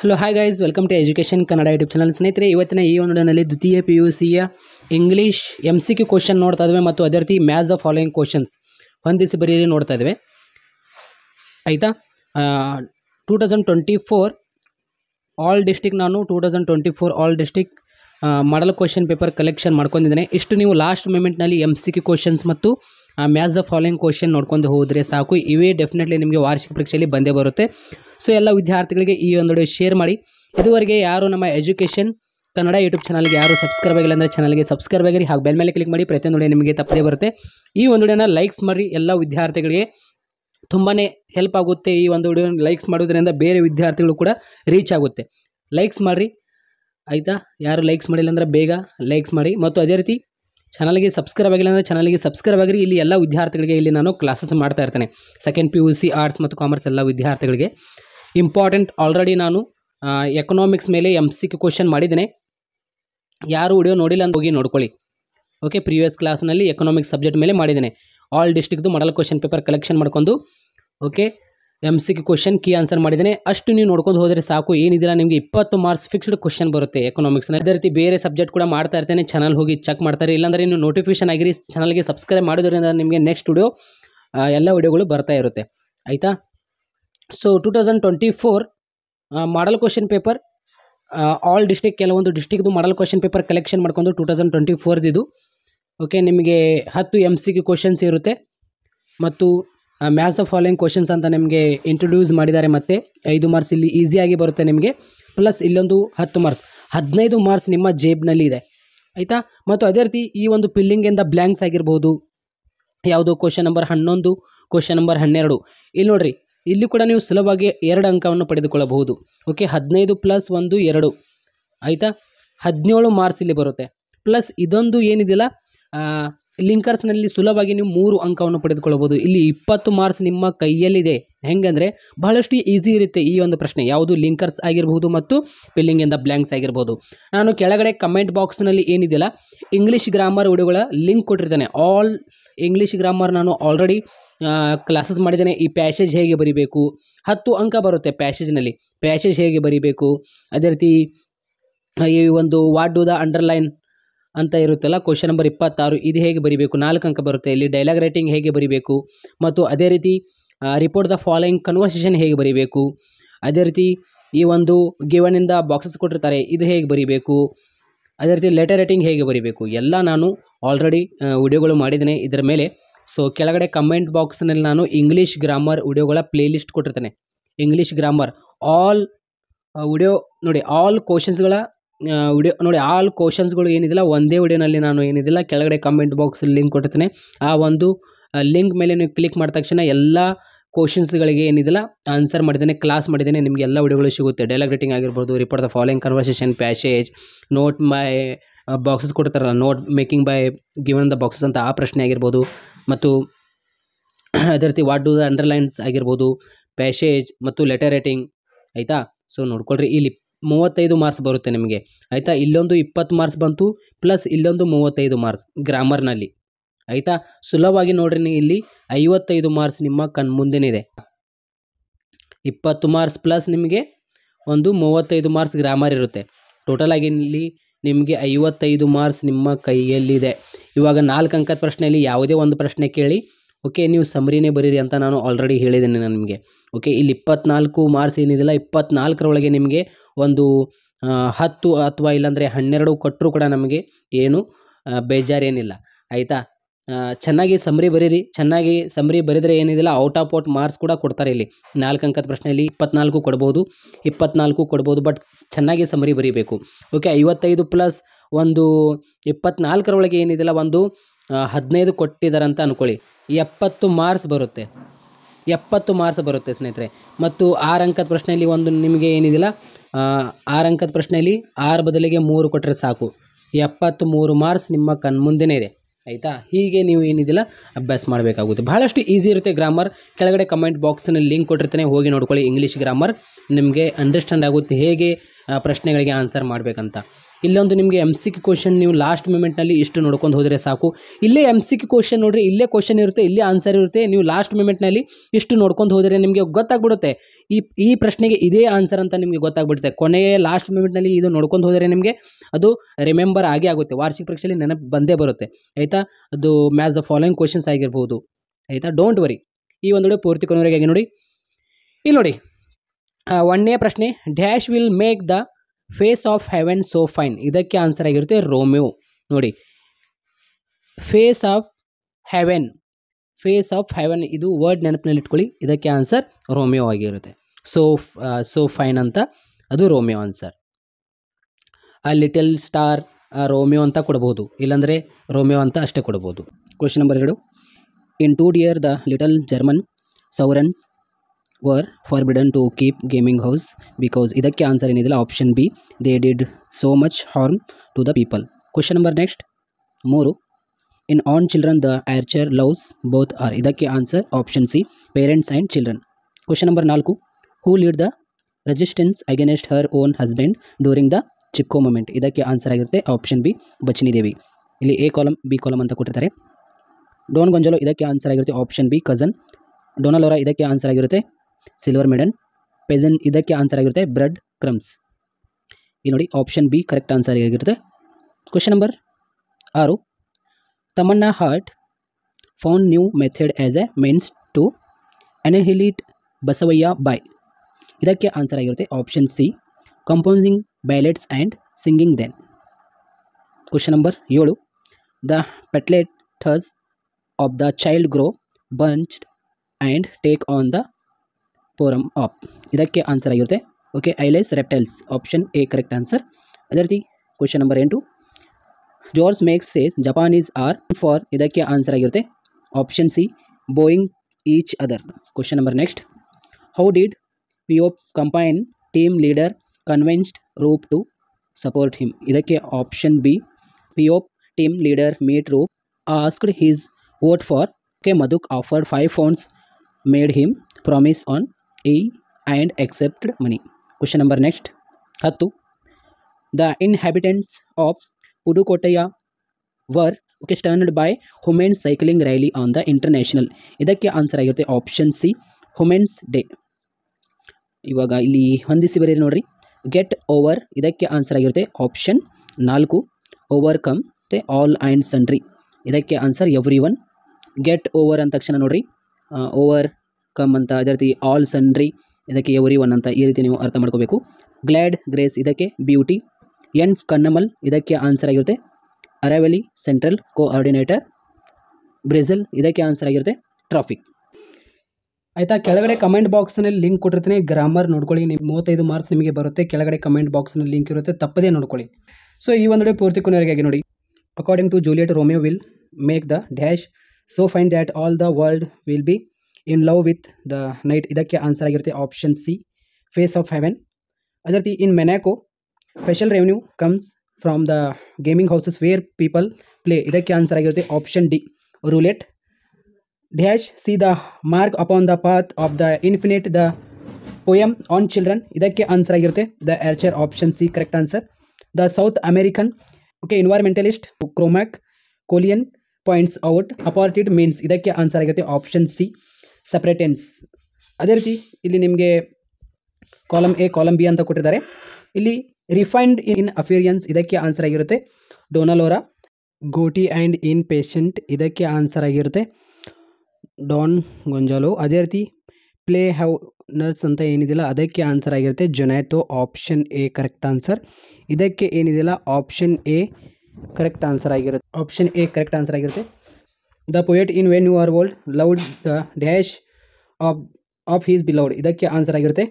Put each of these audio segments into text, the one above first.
Hello hi guys welcome to education Kannada YouTube channel ಸ್ನೇಹಿತರೆ ಇವತ್ತಿನ ಈ ಒಂದೊಂದರಲ್ಲಿ ದ್ವಿತೀಯ ಪಿ ಯು ಸಿಯ English M C Q question ನೋಡ್ತಾ ಇದ್ದೇವೆ ಮತ್ತು ಅದೇ ರೀತಿ ಮ್ಯಾಥ್ಸ್ ಆಫ್ ಫಾಲೋಯಿಂಗ್ ಕ್ವಶನ್ಸ್ ಹೊಂದಿಸಿ ಬರೀರಿ ನೋಡ್ತಾ ಇದ್ದೇವೆ ಆಯಿತಾ two thousand twenty four all district ನಾನು two thousand twenty four all district model question paper collection ಮಾಡ್ಕೊಂಡಿದ್ದೇನೆ ಇಷ್ಟು ನೀವು ಲಾಸ್ಟ್ ಮೂಮೆಂಟ್ನಲ್ಲಿ ಎಮ್ ಸಿ ಕ್ಯೂ ಕ್ವಶನ್ಸ್ ಮತ್ತು ಮ್ಯಾಚ್ ದ ಫಾಲೋಯಿಂಗ್ ಕ್ವಶನ್ ನೋಡ್ಕೊಂಡು ಹೋದರೆ ಸಾಕು ಇವೇ ಡೆಫಿನೆಟ್ಲಿ ನಿಮಗೆ ವಾರ್ಷಿಕ ಪರೀಕ್ಷೆಯಲ್ಲಿ ಬಂದೇ ಬರುತ್ತೆ ಸೊ ಎಲ್ಲ ವಿದ್ಯಾರ್ಥಿಗಳಿಗೆ ಈ ಒಂದು ಶೇರ್ ಮಾಡಿ ಇದುವರೆಗೆ ಯಾರು ನಮ್ಮ ಎಜುಕೇಷನ್ ಕನ್ನಡ ಯೂಟ್ಯೂಬ್ ಚಾನಲ್ಗೆ ಯಾರು ಸಬ್ಸ್ಕ್ರೈಬ್ ಆಗಿಲ್ಲ ಅಂದರೆ ಚಾನಲ್ಗೆ ಸಬ್ಸ್ಕ್ರೈಬ್ ಆಗಿರಿ ಹಾಗೆ ಬೆಲ್ ಕ್ಲಿಕ್ ಮಾಡಿ ಪ್ರತಿಯೊಂದು ನಿಮಗೆ ತಪ್ಪದೇ ಬರುತ್ತೆ ಈ ಒಂದು ವಿಡಿಯೋನ ಲೈಕ್ಸ್ ಮಾಡಿ ಎಲ್ಲ ವಿದ್ಯಾರ್ಥಿಗಳಿಗೆ ತುಂಬಾ ಹೆಲ್ಪ್ ಆಗುತ್ತೆ ಈ ಒಂದು ವಿಡಿಯೋನ ಲೈಕ್ಸ್ ಮಾಡೋದ್ರಿಂದ ಬೇರೆ ವಿದ್ಯಾರ್ಥಿಗಳು ಕೂಡ ರೀಚ್ ಆಗುತ್ತೆ ಲೈಕ್ಸ್ ಮಾಡಿರಿ ಆಯಿತಾ ಯಾರು ಲೈಕ್ಸ್ ಮಾಡಿಲ್ಲ ಅಂದರೆ ಬೇಗ ಲೈಕ್ಸ್ ಮಾಡಿ ಮತ್ತು ಅದೇ ರೀತಿ ಚಾನಲ್ಗೆ ಸಬ್ಸ್ಕ್ರೈಬ್ ಆಗಿಲ್ಲ ಅಂದರೆ ಚಾನಲ್ಗೆ ಸಬ್ಸ್ಕ್ರೈಬ್ ಆಗಿರಿ ಇಲ್ಲಿ ಎಲ್ಲ ವಿದ್ಯಾರ್ಥಿಗಳಿಗೆ ಇಲ್ಲಿ ನಾನು ಕ್ಲಾಸಸ್ ಮಾಡ್ತಾ ಇರ್ತೇನೆ second P U C arts ಮತ್ತು ಕಾಮರ್ಸ್ ಎಲ್ಲ ವಿದ್ಯಾರ್ಥಿಗಳಿಗೆ ಇಂಪಾರ್ಟೆಂಟ್ ಆಲ್ರೆಡಿ ನಾನು ಎಕನಾಮಿಕ್ಸ್ ಮೇಲೆ ಎಮ್ ಸಿ ಕ್ಯೂ ಕ್ವಶನ್ ಮಾಡಿದ್ದೇನೆ ಯಾರು ವಿಡಿಯೋ ನೋಡಿಲ್ಲ ಅಂತ ಹೋಗಿ ನೋಡ್ಕೊಳ್ಳಿ ಓಕೆ ಪ್ರೀವಿಯಸ್ ಕ್ಲಾಸ್ನಲ್ಲಿ ಎಕನಾಮಿಕ್ಸ್ ಸಬ್ಜೆಕ್ಟ್ ಮೇಲೆ ಮಾಡಿದ್ದೇನೆ ಆಲ್ ಡಿಸ್ಟಿಕ್ದು ಮಾಡಲ್ ಕ್ವಶನ್ ಪೇಪರ್ ಕಲೆಕ್ಷನ್ ಮಾಡ್ಕೊಂಡು okay M C question key answer ಮಾಡಿದ್ದೇನೆ ಅಷ್ಟು ನೀವು ನೋಡ್ಕೊಂಡು ಹೋದರೆ ಸಾಕು ಏನಿದಿಲ್ಲ ನಿಮಗೆ ಇಪ್ಪತ್ತು ಮಾರ್ಕ್ಸ್ ಫಿಕ್ಸ್ಡ್ ಕ್ವಶನ್ ಬರುತ್ತೆ ಎಕನಾಮಿಕ್ಸ್ನ ಅದೇ ರೀತಿ ಬೇರೆ ಸಬ್ಜೆಕ್ಟ್ ಕೂಡ ಮಾಡ್ತಾ ಇರ್ತೇನೆ ಚಾನಲ್ ಹೋಗಿ ಚೆಕ್ ಮಾಡ್ತಾರೆ ಇಲ್ಲಾಂದರೆ ನೀವು ನೋಟಿಫಿಕೇಶನ್ ಆಗಿರಿ ಚಾನಲ್ಗೆ ಸಬ್ಸ್ಕ್ರೈಬ್ ಮಾಡೋದ್ರಿಂದ ನಿಮಗೆ ನೆಕ್ಸ್ಟ್ ವಿಡಿಯೋ ಎಲ್ಲ ವಿಡಿಯೋಗಳು ಬರ್ತಾ ಇರುತ್ತೆ ಆಯಿತಾ so two thousand twenty four model question paper all district ಕೆಲವೊಂದು ಡಿಸ್ಟಿಕ್ದು ಮಾಡಲ್ ಕ್ವಶನ್ ಪೇಪರ್ ಕಲೆಕ್ಷನ್ ಮಾಡ್ಕೊಂಡು ಟೂ ತೌಸಂಡ್ ಟ್ವೆಂಟಿ ಫೋರ್ದಿದ್ದು ಓಕೆ ನಿಮಗೆ ಹತ್ತು ಎಮ್ ಸಿ ಕ್ವಶನ್ಸ್ ಇರುತ್ತೆ ಮತ್ತು ಮ್ಯಾಥ್ಸ್ ದ ಫಾಲೋಯಿಂಗ್ ಕ್ವಶನ್ಸ್ ಅಂತ ನಿಮಗೆ ಇಂಟ್ರೊಡ್ಯೂಸ್ ಮಾಡಿದ್ದಾರೆ ಮತ್ತು ಐದು ಮಾರ್ಕ್ಸ್ ಇಲ್ಲಿ ಈಸಿಯಾಗಿ ಬರುತ್ತೆ ನಿಮಗೆ ಪ್ಲಸ್ ಇಲ್ಲೊಂದು ಹತ್ತು ಮಾರ್ಕ್ಸ್ ಹದಿನೈದು ಮಾರ್ಕ್ಸ್ ನಿಮ್ಮ ಜೇಬ್ನಲ್ಲಿ ಇದೆ ಆಯಿತಾ ಮತ್ತು ಅದೇ ರೀತಿ ಈ ಒಂದು ಪಿಲ್ಲಿಂಗಿಂದ ಬ್ಲ್ಯಾಂಕ್ಸ್ ಆಗಿರ್ಬೋದು ಯಾವುದು ಕ್ವಶನ್ ನಂಬರ್ ಹನ್ನೊಂದು ಕ್ವಶನ್ ನಂಬರ್ ಹನ್ನೆರಡು ಇಲ್ಲಿ ನೋಡಿರಿ ಇಲ್ಲಿ ಕೂಡ ನೀವು ಸುಲಭವಾಗಿ ಎರಡು ಅಂಕವನ್ನು ಪಡೆದುಕೊಳ್ಳಬಹುದು ಓಕೆ ಹದಿನೈದು ಪ್ಲಸ್ ಒಂದು ಎರಡು ಆಯಿತಾ ಹದಿನೇಳು ಮಾರ್ಕ್ಸ್ ಇಲ್ಲಿ ಬರುತ್ತೆ ಪ್ಲಸ್ ಇದೊಂದು ಏನಿದೆಯಲ್ಲ ಲಿಂಕರ್ಸ್ನಲ್ಲಿ ಸುಲಭವಾಗಿ ನೀವು ಮೂರು ಅಂಕವನ್ನು ಪಡೆದುಕೊಳ್ಳಬಹುದು ಇಲ್ಲಿ ಇಪ್ಪತ್ತು ಮಾರ್ಕ್ಸ್ ನಿಮ್ಮ ಕೈಯಲ್ಲಿದೆ ಹೆಂಗಂದರೆ ಬಹಳಷ್ಟು ಈಸಿ ಇರುತ್ತೆ ಈ ಒಂದು ಪ್ರಶ್ನೆ ಯಾವುದು ಲಿಂಕರ್ಸ್ ಆಗಿರಬಹುದು ಮತ್ತು ಇಂದ ಬ್ಲ್ಯಾಂಕ್ಸ್ ಆಗಿರ್ಬೋದು ನಾನು ಕೆಳಗಡೆ ಕಮೆಂಟ್ ಬಾಕ್ಸ್ನಲ್ಲಿ ಏನಿದೆಯಲ್ಲ ಇಂಗ್ಲೀಷ್ ಗ್ರಾಮರ್ ವಿಡಿಯೋಗಳ ಲಿಂಕ್ ಕೊಟ್ಟಿರ್ತಾನೆ ಆಲ್ ಇಂಗ್ಲೀಷ್ ಗ್ರಾಮರ್ ನಾನು ಆಲ್ರೆಡಿ ಕ್ಲಾಸಸ್ ಮಾಡಿದ್ದೇನೆ ಈ ಪ್ಯಾಸೇಜ್ ಹೇಗೆ ಬರೀಬೇಕು ಹತ್ತು ಅಂಕ ಬರುತ್ತೆ ಪ್ಯಾಸೇಜ್ನಲ್ಲಿ ಪ್ಯಾಸೇಜ್ ಹೇಗೆ ಬರೀಬೇಕು ಅದೇ ರೀತಿ ಈ ಒಂದು ವಾಟ್ ಡು ದ ಅಂಡರ್ಲೈನ್ ಅಂತ ಇರುತ್ತಲ್ಲ ಕ್ವಶನ್ ನಂಬರ್ ಇಪ್ಪತ್ತಾರು ಇದು ಹೇಗೆ ಬರಿಬೇಕು ನಾಲ್ಕು ಅಂಕ ಬರುತ್ತೆ ಇಲ್ಲಿ ಡೈಲಾಗ್ ರೈಟಿಂಗ್ ಹೇಗೆ ಬರಿಬೇಕು ಮತ್ತು ಅದೇ ರೀತಿ ರಿಪೋರ್ಟ್ ದ ಫಾಲೋಯಿಂಗ್ ಕನ್ವರ್ಸೇಷನ್ ಹೇಗೆ ಬರಿಬೇಕು ಅದೇ ರೀತಿ ಈ ಒಂದು ಇಂದ ಬಾಕ್ಸಸ್ ಕೊಟ್ಟಿರ್ತಾರೆ ಇದು ಹೇಗೆ ಬರಿಬೇಕು ಅದೇ ರೀತಿ ಲೆಟರ್ ರೈಟಿಂಗ್ ಹೇಗೆ ಬರಿಬೇಕು ಎಲ್ಲ ನಾನು ಆಲ್ರೆಡಿ ವಿಡಿಯೋಗಳು ಮಾಡಿದ್ದೇನೆ ಇದರ ಮೇಲೆ ಸೊ ಕೆಳಗಡೆ ಕಮೆಂಟ್ ಬಾಕ್ಸ್ನಲ್ಲಿ ನಾನು ಇಂಗ್ಲೀಷ್ ಗ್ರಾಮರ್ ವಿಡಿಯೋಗಳ ಪ್ಲೇಲಿಸ್ಟ್ ಕೊಟ್ಟಿರ್ತೇನೆ ಇಂಗ್ಲೀಷ್ ಗ್ರಾಮರ್ ಆಲ್ ವಿಡಿಯೋ ನೋಡಿ ಆಲ್ ಕ್ವಶನ್ಸ್ಗಳ ವಿಡಿಯೋ ನೋಡಿ ಆಲ್ ಕ್ವಶನ್ಸ್ಗಳು ಏನಿದಿಲ್ಲ ಒಂದೇ ವಿಡಿಯೋನಲ್ಲಿ ನಾನು ಏನಿದಿಲ್ಲ ಕೆಳಗಡೆ ಕಮೆಂಟ್ ಬಾಕ್ಸ್ ಲಿಂಕ್ ಕೊಟ್ಟಿರ್ತೀನಿ ಆ ಒಂದು ಲಿಂಕ್ ಮೇಲೆ ನೀವು ಕ್ಲಿಕ್ ಮಾಡಿದ ತಕ್ಷಣ ಎಲ್ಲ ಕ್ವಶನ್ಸ್ಗಳಿಗೆ ಏನಿದಿಲ್ಲ ಆನ್ಸರ್ ಮಾಡಿದ್ದೇನೆ ಕ್ಲಾಸ್ ಮಾಡಿದ್ದೇನೆ ನಿಮಗೆ ಎಲ್ಲ ವಿಡಿಯೋಗಳು ಸಿಗುತ್ತೆ ಡೈಲಾಗ್ ರೈಟಿಂಗ್ ಆಗಿರ್ಬೋದು report the following conversation passage note my boxes ಕೊಡ್ತಾರಲ್ಲ note making by given the boxes ಅಂತ ಆ ಪ್ರಶ್ನೆ ಆಗಿರ್ಬೋದು ಮತ್ತು ಅದೇ ರೀತಿ ವಾಟ್ ಡೂ ದ ಅಂಡರ್ಲೈನ್ಸ್ ಆಗಿರ್ಬೋದು ಪ್ಯಾಸೇಜ್ ಮತ್ತು ಲೆಟರ್ ರೈಟಿಂಗ್ ಆಯಿತಾ ಸೊ ನೋಡ್ಕೊಳ್ರಿ ಇಲ್ಲಿ ಮೂವತ್ತೈದು ಮಾರ್ಕ್ಸ್ ಬರುತ್ತೆ ನಿಮಗೆ ಆಯಿತಾ ಇಲ್ಲೊಂದು ಇಪ್ಪತ್ತು ಮಾರ್ಕ್ಸ್ ಬಂತು ಪ್ಲಸ್ ಇಲ್ಲೊಂದು ಮೂವತ್ತೈದು ಮಾರ್ಕ್ಸ್ ಗ್ರಾಮರ್ನಲ್ಲಿ ಆಯಿತಾ ಸುಲಭವಾಗಿ ನೋಡ್ರಿ ಇಲ್ಲಿ ಐವತ್ತೈದು ಮಾರ್ಕ್ಸ್ ನಿಮ್ಮ ಇದೆ ಇಪ್ಪತ್ತು ಮಾರ್ಕ್ಸ್ ಪ್ಲಸ್ ನಿಮಗೆ ಒಂದು ಮೂವತ್ತೈದು ಮಾರ್ಕ್ಸ್ ಗ್ರಾಮರ್ ಇರುತ್ತೆ ಟೋಟಲಾಗಿ ಇಲ್ಲಿ ನಿಮಗೆ ಐವತ್ತೈದು ಮಾರ್ಕ್ಸ್ ನಿಮ್ಮ ಕೈಯಲ್ಲಿದೆ ಇವಾಗ ನಾಲ್ಕು ಅಂಕದ ಪ್ರಶ್ನೆಯಲ್ಲಿ ಯಾವುದೇ ಒಂದು ಪ್ರಶ್ನೆ ಕೇಳಿ ಓಕೆ ನೀವು ಸಮರಿನೇ ಬರೀರಿ ಅಂತ ನಾನು ಆಲ್ರೆಡಿ ಹೇಳಿದ್ದೇನೆ ನಾನು ನಿಮಗೆ ಓಕೆ ಇಲ್ಲಿ ಇಪ್ಪತ್ನಾಲ್ಕು ಮಾರ್ಕ್ಸ್ ಏನಿದಿಲ್ಲ ಇಪ್ಪತ್ನಾಲ್ಕರೊಳಗೆ ನಿಮಗೆ ಒಂದು ಹತ್ತು ಅಥವಾ ಇಲ್ಲಾಂದರೆ ಹನ್ನೆರಡು ಕೊಟ್ಟರು ಕೂಡ ನಮಗೆ ಏನು ಬೇಜಾರೇನಿಲ್ಲ ಆಯಿತಾ ಚೆನ್ನಾಗಿ ಸಮರಿ ಬರೀರಿ ಚೆನ್ನಾಗಿ ಸಮರಿ ಬರೆದರೆ ಏನಿದೆಲ್ಲ ಔಟ್ ಆಫ್ ಔಟ್ ಮಾರ್ಕ್ಸ್ ಕೂಡ ಕೊಡ್ತಾರೆ ಇಲ್ಲಿ ನಾಲ್ಕು ಅಂಕದ ಪ್ರಶ್ನೆಯಲ್ಲಿ ಇಪ್ಪತ್ನಾಲ್ಕು ಕೊಡ್ಬೋದು ಇಪ್ಪತ್ನಾಲ್ಕು ಕೊಡ್ಬೋದು ಬಟ್ ಚೆನ್ನಾಗಿ ಸಮರಿ ಬರೀಬೇಕು ಓಕೆ ಐವತ್ತೈದು ಪ್ಲಸ್ ಒಂದು ಇಪ್ಪತ್ನಾಲ್ಕರೊಳಗೆ ಏನಿದಿಲ್ಲ ಒಂದು ಹದಿನೈದು ಕೊಟ್ಟಿದ್ದಾರೆ ಅಂತ ಅಂದ್ಕೊಳ್ಳಿ ಎಪ್ಪತ್ತು ಮಾರ್ಕ್ಸ್ ಬರುತ್ತೆ ಎಪ್ಪತ್ತು ಮಾರ್ಕ್ಸ್ ಬರುತ್ತೆ ಸ್ನೇಹಿತರೆ ಮತ್ತು ಆರು ಅಂಕದ ಪ್ರಶ್ನೆಯಲ್ಲಿ ಒಂದು ನಿಮಗೆ ಏನಿದಿಲ್ಲ ಆರು ಅಂಕದ ಪ್ರಶ್ನೆಯಲ್ಲಿ ಆರು ಬದಲಿಗೆ ಮೂರು ಕೊಟ್ಟರೆ ಸಾಕು ಎಪ್ಪತ್ತು ಮೂರು ಮಾರ್ಕ್ಸ್ ನಿಮ್ಮ ಕಣ್ಮುಂದೆನೇ ಇದೆ ಆಯಿತಾ ಹೀಗೆ ನೀವು ಏನಿದಿಲ್ಲ ಅಭ್ಯಾಸ ಮಾಡಬೇಕಾಗುತ್ತೆ ಬಹಳಷ್ಟು ಈಸಿ ಇರುತ್ತೆ ಗ್ರಾಮರ್ ಕೆಳಗಡೆ ಕಮೆಂಟ್ ಬಾಕ್ಸ್ನಲ್ಲಿ ಲಿಂಕ್ ಕೊಟ್ಟಿರ್ತೇನೆ ಹೋಗಿ ನೋಡ್ಕೊಳ್ಳಿ ಇಂಗ್ಲೀಷ್ ಗ್ರಾಮರ್ ನಿಮಗೆ ಅಂಡರ್ಸ್ಟ್ಯಾಂಡ್ ಆಗುತ್ತೆ ಹೇಗೆ ಪ್ರಶ್ನೆಗಳಿಗೆ ಆನ್ಸರ್ ಮಾಡಬೇಕಂತ ಇಲ್ಲೊಂದು ನಿಮಗೆ ಎಮ್ ಸಿ ಕ್ವಶನ್ ನೀವು ಲಾಸ್ಟ್ ಮೂಮೆಂಟ್ನಲ್ಲಿ ಇಷ್ಟು ನೋಡ್ಕೊಂಡು ಹೋದರೆ ಸಾಕು ಇಲ್ಲೇ ಎಮ್ ಸಿ ಕ್ಯೂ ಕ್ವಶನ್ ನೋಡಿರಿ ಇಲ್ಲೇ ಕ್ವಶನ್ ಇರುತ್ತೆ ಇಲ್ಲೇ ಆನ್ಸರ್ ಇರುತ್ತೆ ನೀವು ಲಾಸ್ಟ್ ಮೂಮೆಂಟ್ನಲ್ಲಿ ಇಷ್ಟು ನೋಡ್ಕೊಂಡು ಹೋದರೆ ನಿಮಗೆ ಗೊತ್ತಾಗ್ಬಿಡುತ್ತೆ ಈ ಈ ಪ್ರಶ್ನೆಗೆ ಇದೇ ಆನ್ಸರ್ ಅಂತ ನಿಮಗೆ ಗೊತ್ತಾಗ್ಬಿಡುತ್ತೆ ಕೊನೆಯ ಲಾಸ್ಟ್ ಮೂಮೆಂಟ್ನಲ್ಲಿ ಇದು ನೋಡ್ಕೊಂಡು ಹೋದರೆ ನಿಮಗೆ ಅದು ರಿಮೆಂಬರ್ ಆಗೇ ಆಗುತ್ತೆ ವಾರ್ಷಿಕ ಪರೀಕ್ಷೆಯಲ್ಲಿ ನೆನಪು ಬಂದೇ ಬರುತ್ತೆ ಆಯಿತಾ ಅದು ಮ್ಯಾಸ್ ದ ಫಾಲೋಯಿಂಗ್ ಕ್ವಶನ್ಸ್ ಆಗಿರ್ಬೋದು ಆಯಿತಾ ಡೋಂಟ್ ವರಿ ಈ ಒಂದು ನೋಡಿ ಪೂರ್ತಿ ಆಗಿ ನೋಡಿ ಇಲ್ಲಿ ನೋಡಿ ಒಂದನೇ ಪ್ರಶ್ನೆ dash will make the face of heaven so fine ಇದಕ್ಕೆ ಆನ್ಸರ್ ಆಗಿರುತ್ತೆ ರೋಮಿಯೋ ನೋಡಿ face of heaven face of heaven ಇದು ವರ್ಡ್ ನೆನಪಿನಲ್ಲಿ ಇಟ್ಕೊಳ್ಳಿ ಇದಕ್ಕೆ ಆನ್ಸರ್ ರೋಮಿಯೋ ಆಗಿರುತ್ತೆ ಸೋ ಸೋ ಫೈನ್ ಅಂತ ಅದು ರೋಮಿಯೋ ಆನ್ಸರ್ ಆ ಲಿಟಲ್ ಸ್ಟಾರ್ ರೋಮಿಯೋ ಅಂತ ಕೊಡ್ಬೋದು ಇಲ್ಲಾಂದರೆ ರೋಮಿಯೋ ಅಂತ ಅಷ್ಟೇ ಕೊಡ್ಬೋದು ಕ್ವಶನ್ ನಂಬರ್ ಎರಡು in two dear the little German sovereigns were forbidden to keep gaming house because ಇದಕ್ಕೆ ಆನ್ಸರ್ ಏನಿದೆಯಲ್ಲ option B they did so much harm to the people question number next ಮೂರು in on children the archer loves both are ಇದಕ್ಕೆ answer option C parents and children question number ನಾಲ್ಕು who led the resistance against her own husband during the Chipko movement ಇದಕ್ಕೆ answer ಆಗಿರುತ್ತೆ option B ಬಚ್ನಿದೇವಿ ಇಲ್ಲಿ A column B column ಅಂತ ಕೊಟ್ಟಿರ್ತಾರೆ done ಗೊಂಜಲೋ ಇದಕ್ಕೆ answer ಆಗಿರುತ್ತೆ option B ಕಝನ್ ಡೊನಾಲೋರಾ ಇದಕ್ಕೆ ಆನ್ಸರ್ ಆಗಿರುತ್ತೆ सिलर् मेडन पेजन आंसर आगे ब्रेड क्रम्स नोटी आपशन बी करेक्ट आंसर आगे क्वेश्चन नंबर आर Tamanna heart phone new method as a means to एनहिट बसवय्य बाय आंसर आगे option C composing ballets and singing then question number ऐ द पेटलेट of the child grow bunch and take on the पुरम of ಇದಕ್ಕೆ answer ആയി ഇരിത്തെ okay hails reptiles option A correct answer അതെ ರೀತಿ question number 2 Georges Mikes says Japanese are for ಇದಕ್ಕೆ answer ആയി ഇരിത്തെ option C bowing each other question number next how did Pio combine team leader convinced group to support him ಇದಕ್ಕೆ option B Pio team leader made group asked his vote for okay Marcus offered 5 pounds made him promise on A and accept money question number next ಹತ್ತು the inhabitants of ಪುಡುಕೋಟೆಯ were okay ಸ್ಟರ್ನ್ಡ್ by ಹುಮೆನ್ಸ್ cycling rally on the international ಇದಕ್ಕೆ answer ಆಗಿರುತ್ತೆ option C humans day ಇವಾಗ ಇಲ್ಲಿ ಹೊಂದಿಸಿ ಬರೀರಿ ನೋಡ್ರಿ ಗೆಟ್ ಓವರ್ ಇದಕ್ಕೆ ಆನ್ಸರ್ ಆಗಿರುತ್ತೆ ಆಪ್ಷನ್ ನಾಲ್ಕು ಓವರ್ಕಮ್ ಮತ್ತು ಆಲ್ ಆ್ಯಂಡ್ ಸಂಡ್ರಿ ಇದಕ್ಕೆ answer every one get over ಅಂದ ತಕ್ಷಣ ನೋಡ್ರಿ ಓವರ್ ಕಮ್ ಅಂತ ಅದೇ ರೀತಿ ಆಲ್ ಸನ್ರಿ ಇದಕ್ಕೆ ಎವರಿ ಒನ್ ಅಂತ ಈ ರೀತಿ ನೀವು ಅರ್ಥ ಮಾಡ್ಕೋಬೇಕು ಗ್ಲ್ಯಾಡ್ ಗ್ರೇಸ್ ಇದಕ್ಕೆ ಬ್ಯೂಟಿ ಎನ್ ಕನ್ನಮಲ್ ಇದಕ್ಕೆ ಆನ್ಸರ್ ಆಗಿರುತ್ತೆ ಅರಾವಲಿ ಸೆಂಟ್ರಲ್ ಕೋಆರ್ಡಿನೇಟರ್ ಬ್ರೆಜಿಲ್ ಇದಕ್ಕೆ ಆನ್ಸರ್ ಆಗಿರುತ್ತೆ ಟ್ರಾಫಿಕ್ ಆಯಿತಾ ಕೆಳಗಡೆ ಕಮೆಂಟ್ ಬಾಕ್ಸ್ನಲ್ಲಿ ಲಿಂಕ್ ಕೊಟ್ಟಿರ್ತೀನಿ ಗ್ರಾಮರ್ ನೋಡ್ಕೊಳ್ಳಿ ನಿಮ್ಮ ಮೂವತ್ತೈದು ಮಾರ್ಕ್ಸ್ ನಿಮಗೆ ಬರುತ್ತೆ ಕೆಳಗಡೆ ಕಮೆಂಟ್ ಬಾಕ್ಸ್ನಲ್ಲಿ ಲಿಂಕ್ ಇರುತ್ತೆ ತಪ್ಪದೇ ನೋಡ್ಕೊಳ್ಳಿ ಸೊ ಈ ಒಂದು ಪೂರ್ತಿ ಕೊನೆಯವರೆಗಾಗಿ ನೋಡಿ according to Juliet Romeo will make the dash so fine that all the world will be in love with the night इे आंसर आगे option C face of heaven अदर रीति in Monaco special revenue comes from the gaming houses where people play answer आगे option D roulette dash C the mark upon the path of the infinite the poem on children के answer आगे the एर्चर option C correct answer the South American okay environmentalist क्रोमैक कोलियन points out अपॉर्टिड मीन के answer आगे option C ಸಪ್ರೇಟೆನ್ಸ್ ಅದೇ ರೀತಿ ಇಲ್ಲಿ ನಿಮಗೆ ಕಾಲಮ್ ಎ ಕಾಲಮ್ ಬಿ ಅಂತ ಕೊಟ್ಟಿದ್ದಾರೆ ಇಲ್ಲಿ ರಿಫೈನ್ಡ್ ಇನ್ ಅಫೇರಿಯನ್ಸ್ ಇದಕ್ಕೆ ಆನ್ಸರ್ ಆಗಿರುತ್ತೆ ಡೋನಲೋರಾ ಗೋಟಿ ಆ್ಯಂಡ್ ಇನ್ ಪೇಷಂಟ್ ಇದಕ್ಕೆ ಆನ್ಸರ್ ಆಗಿರುತ್ತೆ ಡಾನ್ ಗೊಂಜಾಲೋ ಅದೇ ರೀತಿ ಪ್ಲೇ ಹ್ಯಾವ್ ನರ್ಸ್ ಅಂತ ಏನಿದಿಲ್ಲ ಅದಕ್ಕೆ ಆನ್ಸರ್ ಆಗಿರುತ್ತೆ ಜೊನ್ಯಾಟೋ ಆಪ್ಷನ್ ಎ ಕರೆಕ್ಟ್ ಆನ್ಸರ್ ಇದಕ್ಕೆ ಏನಿದಿಲ್ಲ ಆಪ್ಷನ್ ಎ ಕರೆಕ್ಟ್ ಆನ್ಸರ್ ಆಗಿರುತ್ತೆ ಆಪ್ಷನ್ ಎ ಕರೆಕ್ಟ್ ಆನ್ಸರ್ ಆಗಿರುತ್ತೆ the poet in when you are world love the dash of of his beloved इे आंसर आगे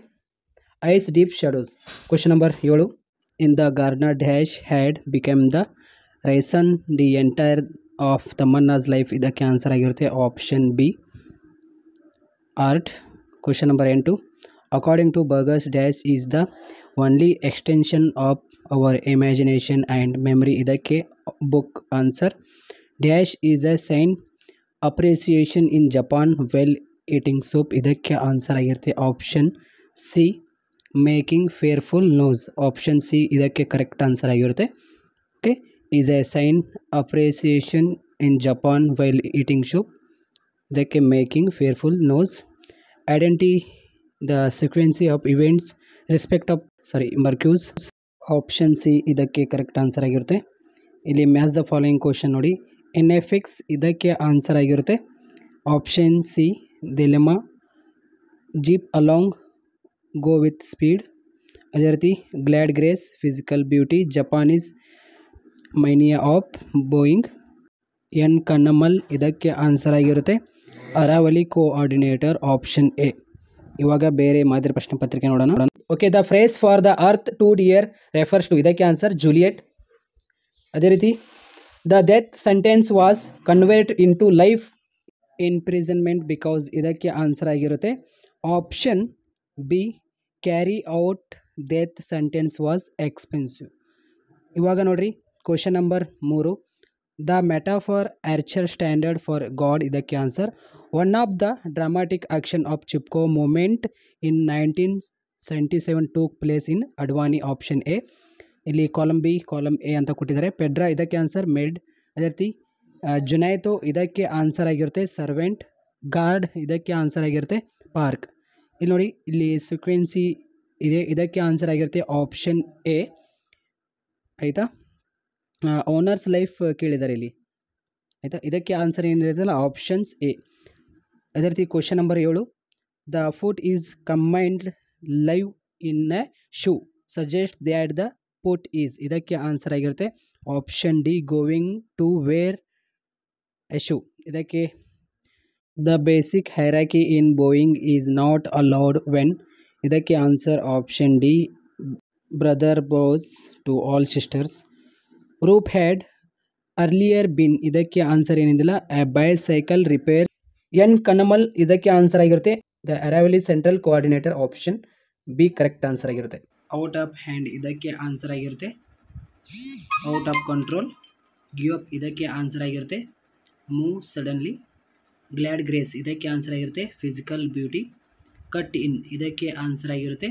as D shadows question number ऐ in the gardener dash had become the raison d'etre of the तमनाज life इे answer आगे option B art question number एंटू according to burgers dash is the only extension of our imagination and memory इे book answer dash is a sign appreciation in Japan well eating soup इतना answer आगे option C making fearful noise option C correct answer आगे okay is a sign appreciation in Japan well eating soup इतने making fearful noise identify the sequence of events respect of सारी मर्क्यूज option C correct answer आगे इले match the following question नोड़ी N F X ಇದಕ್ಕೆ answer ಆಗಿರುತ್ತೆ option C ದೆಲೆಮಾ zip along go with speed ಅದೇ ರೀತಿ glad grace physical beauty Japanese mania of bowing N Kannammal ಇದಕ್ಕೆ ಆನ್ಸರ್ ಆಗಿರುತ್ತೆ ಅರಾವಲಿ ಕೋಆರ್ಡಿನೇಟರ್ ಆಪ್ಷನ್ ಎ ಇವಾಗ ಬೇರೆ ಮಾದರಿ ಪ್ರಶ್ನೆ ಪತ್ರಿಕೆ ನೋಡೋಣ okay the phrase for the earth too dear refers to ಇದಕ್ಕೆ ಆನ್ಸರ್ ಜೂಲಿಯಟ್ ಅದೇ ರೀತಿ the death sentence was convert into life imprisonment because ಇದಕ್ಕೆ ಆನ್ಸರ್ ಆಗಿರುತ್ತೆ option B carry out death sentence was expensive ಇವಾಗ ನೋಡ್ರಿ question number ಮೂರು the metaphor archer standard for god ಇದಕ್ಕೆ answer one of the dramatic action of Chipko movement in nineteen seventy seven took place in Advani option A ಇಲ್ಲಿ column B column A ಅಂತ ಕೊಟ್ಟಿದ್ದಾರೆ ಪೆಡ್ರಾ ಇದಕ್ಕೆ answer made ಅದೇ ರೀತಿ ಜುನೈತು ಇದಕ್ಕೆ answer ಆಗಿರುತ್ತೆ ಸರ್ವೆಂಟ್ ಗಾರ್ಡ್ ಇದಕ್ಕೆ ಆನ್ಸರ್ ಆಗಿರುತ್ತೆ ಪಾರ್ಕ್ ಇಲ್ಲಿ ನೋಡಿ ಇಲ್ಲಿ ಸುಕ್ವೆನ್ಸಿ ಇದೆ ಇದಕ್ಕೆ ಆನ್ಸರ್ ಆಗಿರುತ್ತೆ ಆಪ್ಷನ್ ಎ ಆಯಿತಾ ಓನರ್ಸ್ ಲೈಫ್ ಕೇಳಿದ್ದಾರೆ ಇಲ್ಲಿ ಆಯಿತಾ ಇದಕ್ಕೆ ಆನ್ಸರ್ ಏನಿರುತ್ತಲ್ಲ ಆಪ್ಷನ್ಸ್ ಎ ಅದೇ ರೀತಿ ಕ್ವಶನ್ ನಂಬರ್ ಏಳು the food is combined live in a shoe suggest that the port is इधर क्या आंसर ಆಗಿರುತ್ತೆ ಆಪ್ಷನ್ ಡಿ ಗೋವಿಂಗ್ ಟು ವೇರ್ ಎಶು ಇದಕ್ಕೆ the basic hierarchy in bowing is not allowed when ಇದಕ್ಕೆ answer option D brother bows to all sisters ರೂಪ್ had earlier been ಇದಕ್ಕೆ answer ಏನಿದಿಲ್ಲ ಬೈಸೈಕಲ್ ರಿಪೇರ್ ಎನ್ ಕನಮಲ್ ಇದಕ್ಕೆ ಆನ್ಸರ್ ಆಗಿರುತ್ತೆ the Arivoli central coordinator option B correct answer ಆಗಿರುತ್ತೆ out of hand ಇದಕ್ಕೆ answer ಆಗಿರುತ್ತೆ out of control give up ಇದಕ್ಕೆ answer ಆಗಿರುತ್ತೆ ಮೂವ್ ಸಡನ್ಲಿ ಗ್ಲ್ಯಾಡ್ ಗ್ರೇಸ್ ಇದಕ್ಕೆ ಆನ್ಸರ್ ಆಗಿರುತ್ತೆ ಫಿಸಿಕಲ್ ಬ್ಯೂಟಿ ಕಟ್ ಇನ್ ಇದಕ್ಕೆ ಆನ್ಸರ್ ಆಗಿರುತ್ತೆ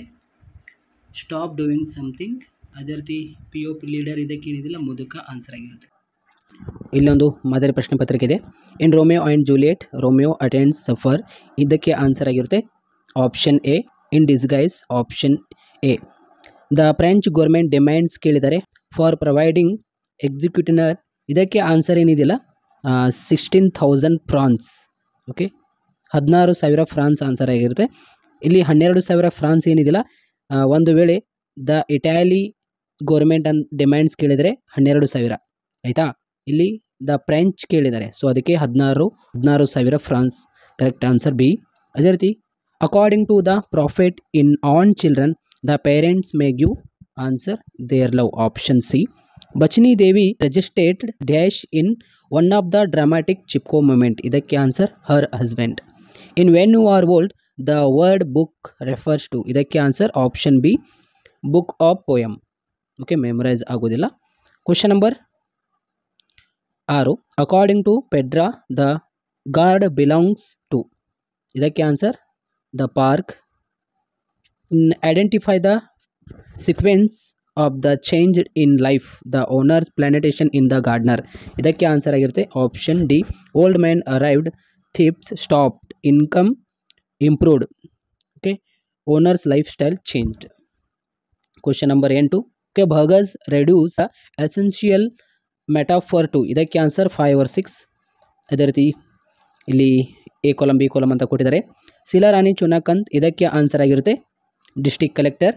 ಸ್ಟಾಪ್ ಡೂಯಿಂಗ್ ಸಮಥಿಂಗ್ ಅದೇ ರೀತಿ ಪಿ ಒ ಪಿ ಲೀಡರ್ ಇದಕ್ಕೆ ಏನಿದಿಲ್ಲ ಮುದುಕ ಆನ್ಸರ್ ಆಗಿರುತ್ತೆ ಇಲ್ಲೊಂದು ಮಾದರಿ ಪ್ರಶ್ನೆ ಪತ್ರಿಕೆ ಇದೆ in Romeo and Juliet Romeo attend suffer ಇದಕ್ಕೆ ಆನ್ಸರ್ ಆಗಿರುತ್ತೆ option A in disguise option A the French government demands ಕೇಳಿದ್ದಾರೆ ಫಾರ್ ಪ್ರೊವೈಡಿಂಗ್ ಎಕ್ಸಿಕ್ಯೂಟಿನರ್ ಇದಕ್ಕೆ ಆನ್ಸರ್ ಏನಿದಿಲ್ಲ ಸಿಕ್ಸ್ಟೀನ್ ಥೌಸಂಡ್ ಫ್ರಾನ್ಸ್ ಓಕೆ ಹದಿನಾರು ಸಾವಿರ ಫ್ರಾನ್ಸ್ ಆನ್ಸರ್ ಆಗಿರುತ್ತೆ ಇಲ್ಲಿ ಹನ್ನೆರಡು ಸಾವಿರ ಫ್ರಾನ್ಸ್ ಏನಿದಿಲ್ಲ ಒಂದು ವೇಳೆ ದ ಇಟಾಲಿ ಗೋರ್ಮೆಂಟ್ ಅನ್ ಡಿಮ್ಯಾಂಡ್ಸ್ ಕೇಳಿದರೆ ಹನ್ನೆರಡು ಸಾವಿರ ಆಯಿತಾ ಇಲ್ಲಿ ದ ಫ್ರೆಂಚ್ ಕೇಳಿದ್ದಾರೆ ಸೊ ಅದಕ್ಕೆ ಹದಿನಾರು ಹದಿನಾರು ಸಾವಿರ ಫ್ರಾನ್ಸ್ ಕರೆಕ್ಟ್ ಆನ್ಸರ್ ಬಿ ಅದೇ ರೀತಿ according to the prophet in on children the parents may give answer their love option C Bachni Devi resisted dash in one of the dramatic Chipko movement ಇದಕ್ಕೆ answer her husband in when you are old the word book refers to ಇದಕ್ಕೆ answer option B book of poem okay memorize ಆಗೋದಿಲ್ಲ question number ಆರು according to Pedro the guard belongs to ಇದಕ್ಕೆ answer the park identify the sequence of the change in life the owners plantation in the gardener ಇದಕ್ಕೆ answer ಆಗಿರುತ್ತೆ option D old man arrived thefts stopped income improved okay owners lifestyle changed question number ಎಂಟು okay ಭಗಸ್ reduce essential metaphor to ಇದಕ್ಕೆ answer five or six ಅದೇ ರೀತಿ ಇಲ್ಲಿ A ಕೊಲಂ B ಕೊಲಂ ಅಂತ ಕೊಟ್ಟಿದ್ದಾರೆ ಸಿಲಾರಾಣಿ ಚುನಾಕಂತ್ ಇದಕ್ಕೆ ಆನ್ಸರ್ ಆಗಿರುತ್ತೆ ಡಿಸ್ಟಿಕ್ ಕಲೆಕ್ಟರ್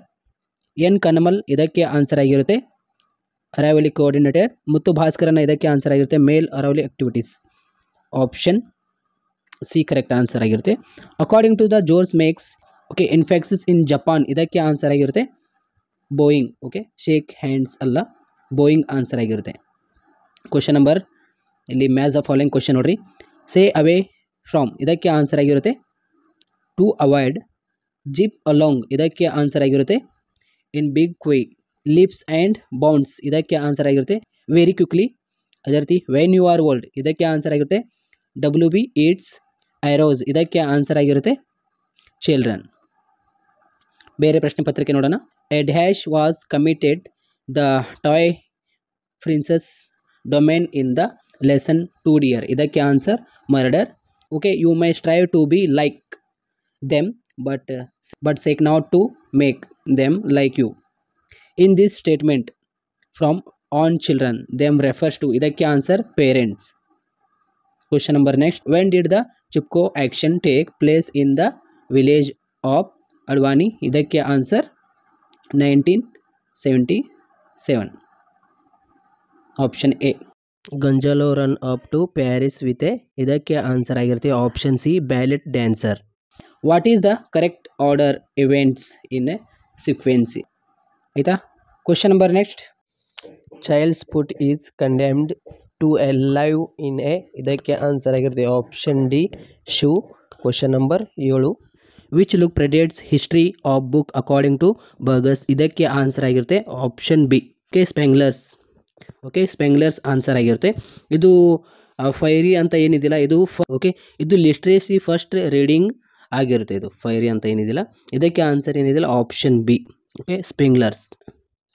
ಎನ್ ಕನಮಲ್ ಇದಕ್ಕೆ ಆನ್ಸರ್ ಆಗಿರುತ್ತೆ ಅರಾವಲಿ ಕೋಆರ್ಡಿನೇಟರ್ ಮುತ್ತು ಭಾಸ್ಕರನ ಇದಕ್ಕೆ ಆನ್ಸರ್ ಆಗಿರುತ್ತೆ ಮೇಲ್ Arivoli activities option C correct answer ಆಗಿರುತ್ತೆ according to the Georges Mikes okay ಇನ್ಫೆಕ್ಸಸ್ ಇನ್ ಜಪಾನ್ ಇದಕ್ಕೆ ಆನ್ಸರ್ ಆಗಿರುತ್ತೆ ಬೋಯಿಂಗ್ ಓಕೆ ಶೇಕ್ ಹ್ಯಾಂಡ್ಸ್ ಅಲ್ಲ ಬೋಯಿಂಗ್ ಆನ್ಸರ್ ಆಗಿರುತ್ತೆ ಕ್ವಶನ್ ನಂಬರ್ ಇಲ್ಲಿ ಮ್ಯಾಸ್ ದ ಫಾಲೋಯಿಂಗ್ ಕ್ವಶನ್ ನೋಡ್ರಿ ಸೇ ಅವೇ ಫ್ರಾಮ್ ಇದಕ್ಕೆ ಆನ್ಸರ್ ಆಗಿರುತ್ತೆ ಟು ಅವಾಯ್ಡ್ ಜಿಪ್ ಅಲಾಂಗ್ ಇದಕ್ಕೆ ಆನ್ಸರ್ ಆಗಿರುತ್ತೆ ಇನ್ ಬಿಗ್ ಕ್ವೇ ಲಿಪ್ಸ್ ಆ್ಯಂಡ್ ಬೌಂಡ್ಸ್ ಇದಕ್ಕೆ ಆನ್ಸರ್ ಆಗಿರುತ್ತೆ ವೆರಿ ಕ್ವಿಕ್ಲಿ ಅದೇ ರೀತಿ ವೆನ್ ಯು ಆರ್ ವರ್ಲ್ಡ್ ಇದಕ್ಕೆ ಆನ್ಸರ್ ಆಗಿರುತ್ತೆ ಡಬ್ಲ್ಯೂ ಬಿ ಏಡ್ಸ್ ಐರೋಸ್ ಇದಕ್ಕೆ ಆನ್ಸರ್ ಆಗಿರುತ್ತೆ ಚಿಲ್ಡ್ರನ್ ಬೇರೆ ಪ್ರಶ್ನೆ ಪತ್ರಿಕೆ ನೋಡೋಣ a dash was committed the toy princess domain in the lesson two dear ಇದಕ್ಕೆ answer murder okay you may strive to be like them but but seek not to make them like you in this statement from on children them refers to idakke answer parents question number next when did the chipko action take place in the village of adwani idakke answer 1977 option A Gonzalo run up to Paris ವಿತೆ ಇದಕ್ಕೆ answer ಆಗಿರುತ್ತೆ option C ballet dancer what is the correct order events in a sequence ಆಯಿತಾ question number next child's foot is condemned to a live in a ಇದಕ್ಕೆ answer ಆಗಿರುತ್ತೆ option D shoe question number ಏಳು which look predates history of book according to ಬರ್ಗಸ್ ಇದಕ್ಕೆ answer ಆಗಿರುತ್ತೆ option B K sprinklers okay sprinklers answer ಆಗಿರುತ್ತೆ ಇದು fiery ಅಂತ ಏನಿದಿಲ್ಲ ಇದು okay ಇದು ಲಿಟ್ರೇಸಿ ಫಸ್ಟ್ ರೀಡಿಂಗ್ ಆಗಿರುತ್ತೆ ಇದು ಫೈರಿ ಅಂತ ಏನಿದಿಲ್ಲ ಇದಕ್ಕೆ ಆನ್ಸರ್ ಏನಿದಿಲ್ಲ option B okay sprinklers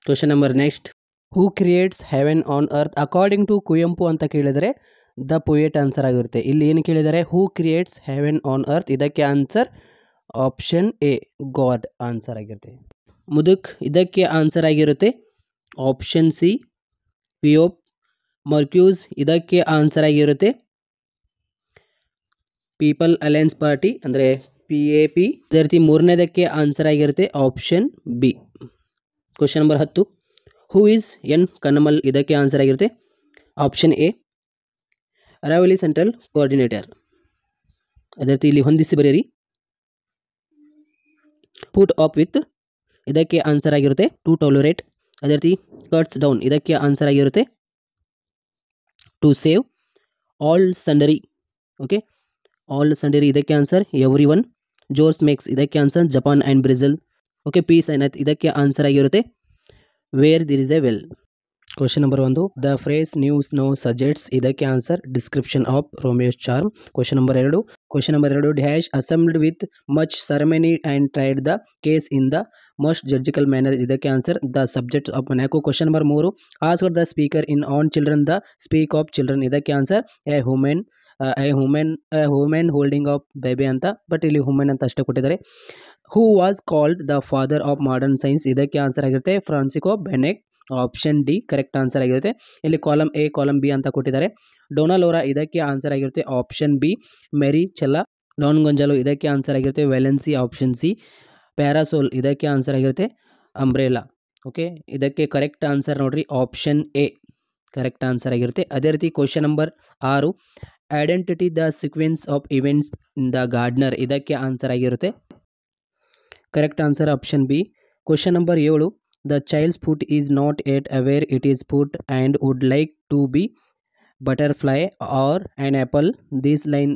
question number next who creates heaven on earth according to Kuvempu ಅಂತ ಕೇಳಿದರೆ ದ ಪೊಯೆಟ್ ಆನ್ಸರ್ ಆಗಿರುತ್ತೆ ಇಲ್ಲಿ ಏನು ಕೇಳಿದರೆ who creates heaven on earth ಇದಕ್ಕೆ answer option A God answer ಆಗಿರುತ್ತೆ ಮುದುಕ್ ಇದಕ್ಕೆ ಆನ್ಸರ್ ಆಗಿರುತ್ತೆ ಆಪ್ಷನ್ ಸಿ ಪಿಯೋಪ್ ಮರ್ಕ್ಯೂಸ್ ಇದಕ್ಕೆ ಆನ್ಸರ್ ಆಗಿರುತ್ತೆ ಪೀಪಲ್ ಅಲಯನ್ಸ್ ಪಾರ್ಟಿ ಅಂದರೆ ಪಿ ಎ ಪಿ ಅದೇ ರೀತಿ ಮೂರನೇದಕ್ಕೆ ಆನ್ಸರ್ ಆಗಿರುತ್ತೆ ಆಪ್ಷನ್ ಬಿ ಕ್ವಶನ್ ನಂಬರ್ ಹತ್ತು ಹೂ ಈಸ್ ಎನ್ ಕನ್ನಮಲ್ ಇದಕ್ಕೆ ಆನ್ಸರ್ ಆಗಿರುತ್ತೆ option A Arivoli central coordinator ಅದೇ ರೀತಿ ಇಲ್ಲಿ ಹೊಂದಿಸಿ ಬರೀರಿ ಪುಟ್ ಆಪ್ ವಿತ್ ಇದಕ್ಕೆ ಆನ್ಸರ್ ಆಗಿರುತ್ತೆ ಟು ಟಾಲೋರೇಟ್ ಅದೇ ರೀತಿ ಕಟ್ಸ್ ಡೌನ್ ಇದಕ್ಕೆ ಆನ್ಸರ್ ಆಗಿರುತ್ತೆ to save all sundry okay all sundry ಇದಕ್ಕೆ ಆನ್ಸರ್ ಎವರಿವನ್ ಜೋರ್ಸ್ ಮೇಕ್ಸ್ ಇದಕ್ಕೆ answer Japan and Brazil okay piece ಐನಿದಕ್ಕೆ ಆನ್ಸರ್ ಆಗಿರುತ್ತೆ where this is a well question number 1 the phrase news no subjects ಇದಕ್ಕೆ answer description of Romeo's charm question number 2 question number 2 dash assembled with much ceremony and tried the case in the most judicial manner ಇದಕ್ಕೆ answer the subjects of Monaco question number 3 asked the speaker in on children the speak of children ಇದಕ್ಕೆ answer a human I human women women holding of baby ಅಂತ but ಇಲ್ಲಿ human ಅಂತ ಅಷ್ಟೇ ಕೊಟ್ಟಿದ್ದಾರೆ who was called the father of modern science ಇದಕ್ಕೆ answer ಆಗಿರುತ್ತೆ Francis ಬೆನೆಕ್ option D correct answer ಆಗಿರುತ್ತೆ ಇಲ್ಲಿ ಕಾಲಮ್ ಎ ಕಾಲಮ್ ಬಿ ಅಂತ ಕೊಟ್ಟಿದ್ದಾರೆ ಡೊನಾಲೋರಾ ಇದಕ್ಕೆ ಆನ್ಸರ್ ಆಗಿರುತ್ತೆ ಆಪ್ಷನ್ ಬಿ ಮೆರಿ ಚೆಲ್ಲಾ ಡಾನ್ ಗೊಂಜಾಲು ಇದಕ್ಕೆ ಆನ್ಸರ್ ಆಗಿರುತ್ತೆ ವೆಲೆನ್ಸಿ ಆಪ್ಷನ್ ಸಿ ಪ್ಯಾರಾಸೋಲ್ ಇದಕ್ಕೆ ಆನ್ಸರ್ ಆಗಿರುತ್ತೆ ಅಂಬ್ರೇಲಾ ಓಕೆ ಇದಕ್ಕೆ ಕರೆಕ್ಟ್ ಆನ್ಸರ್ ನೋಡಿರಿ ಆಪ್ಷನ್ ಎ ಕರೆಕ್ಟ್ ಆನ್ಸರ್ ಆಗಿರುತ್ತೆ ಅದೇ ರೀತಿ ಕ್ವಶನ್ ನಂಬರ್ ಆರು identify the sequence of events in the gardener ಇದಕ್ಕೆ ಆನ್ಸರ್ ಆಗಿರುತ್ತೆ correct answer option B question number 7 the child's foot is not 8 ویئر it is foot and would like to be butterfly or an แอป ಲ್ this line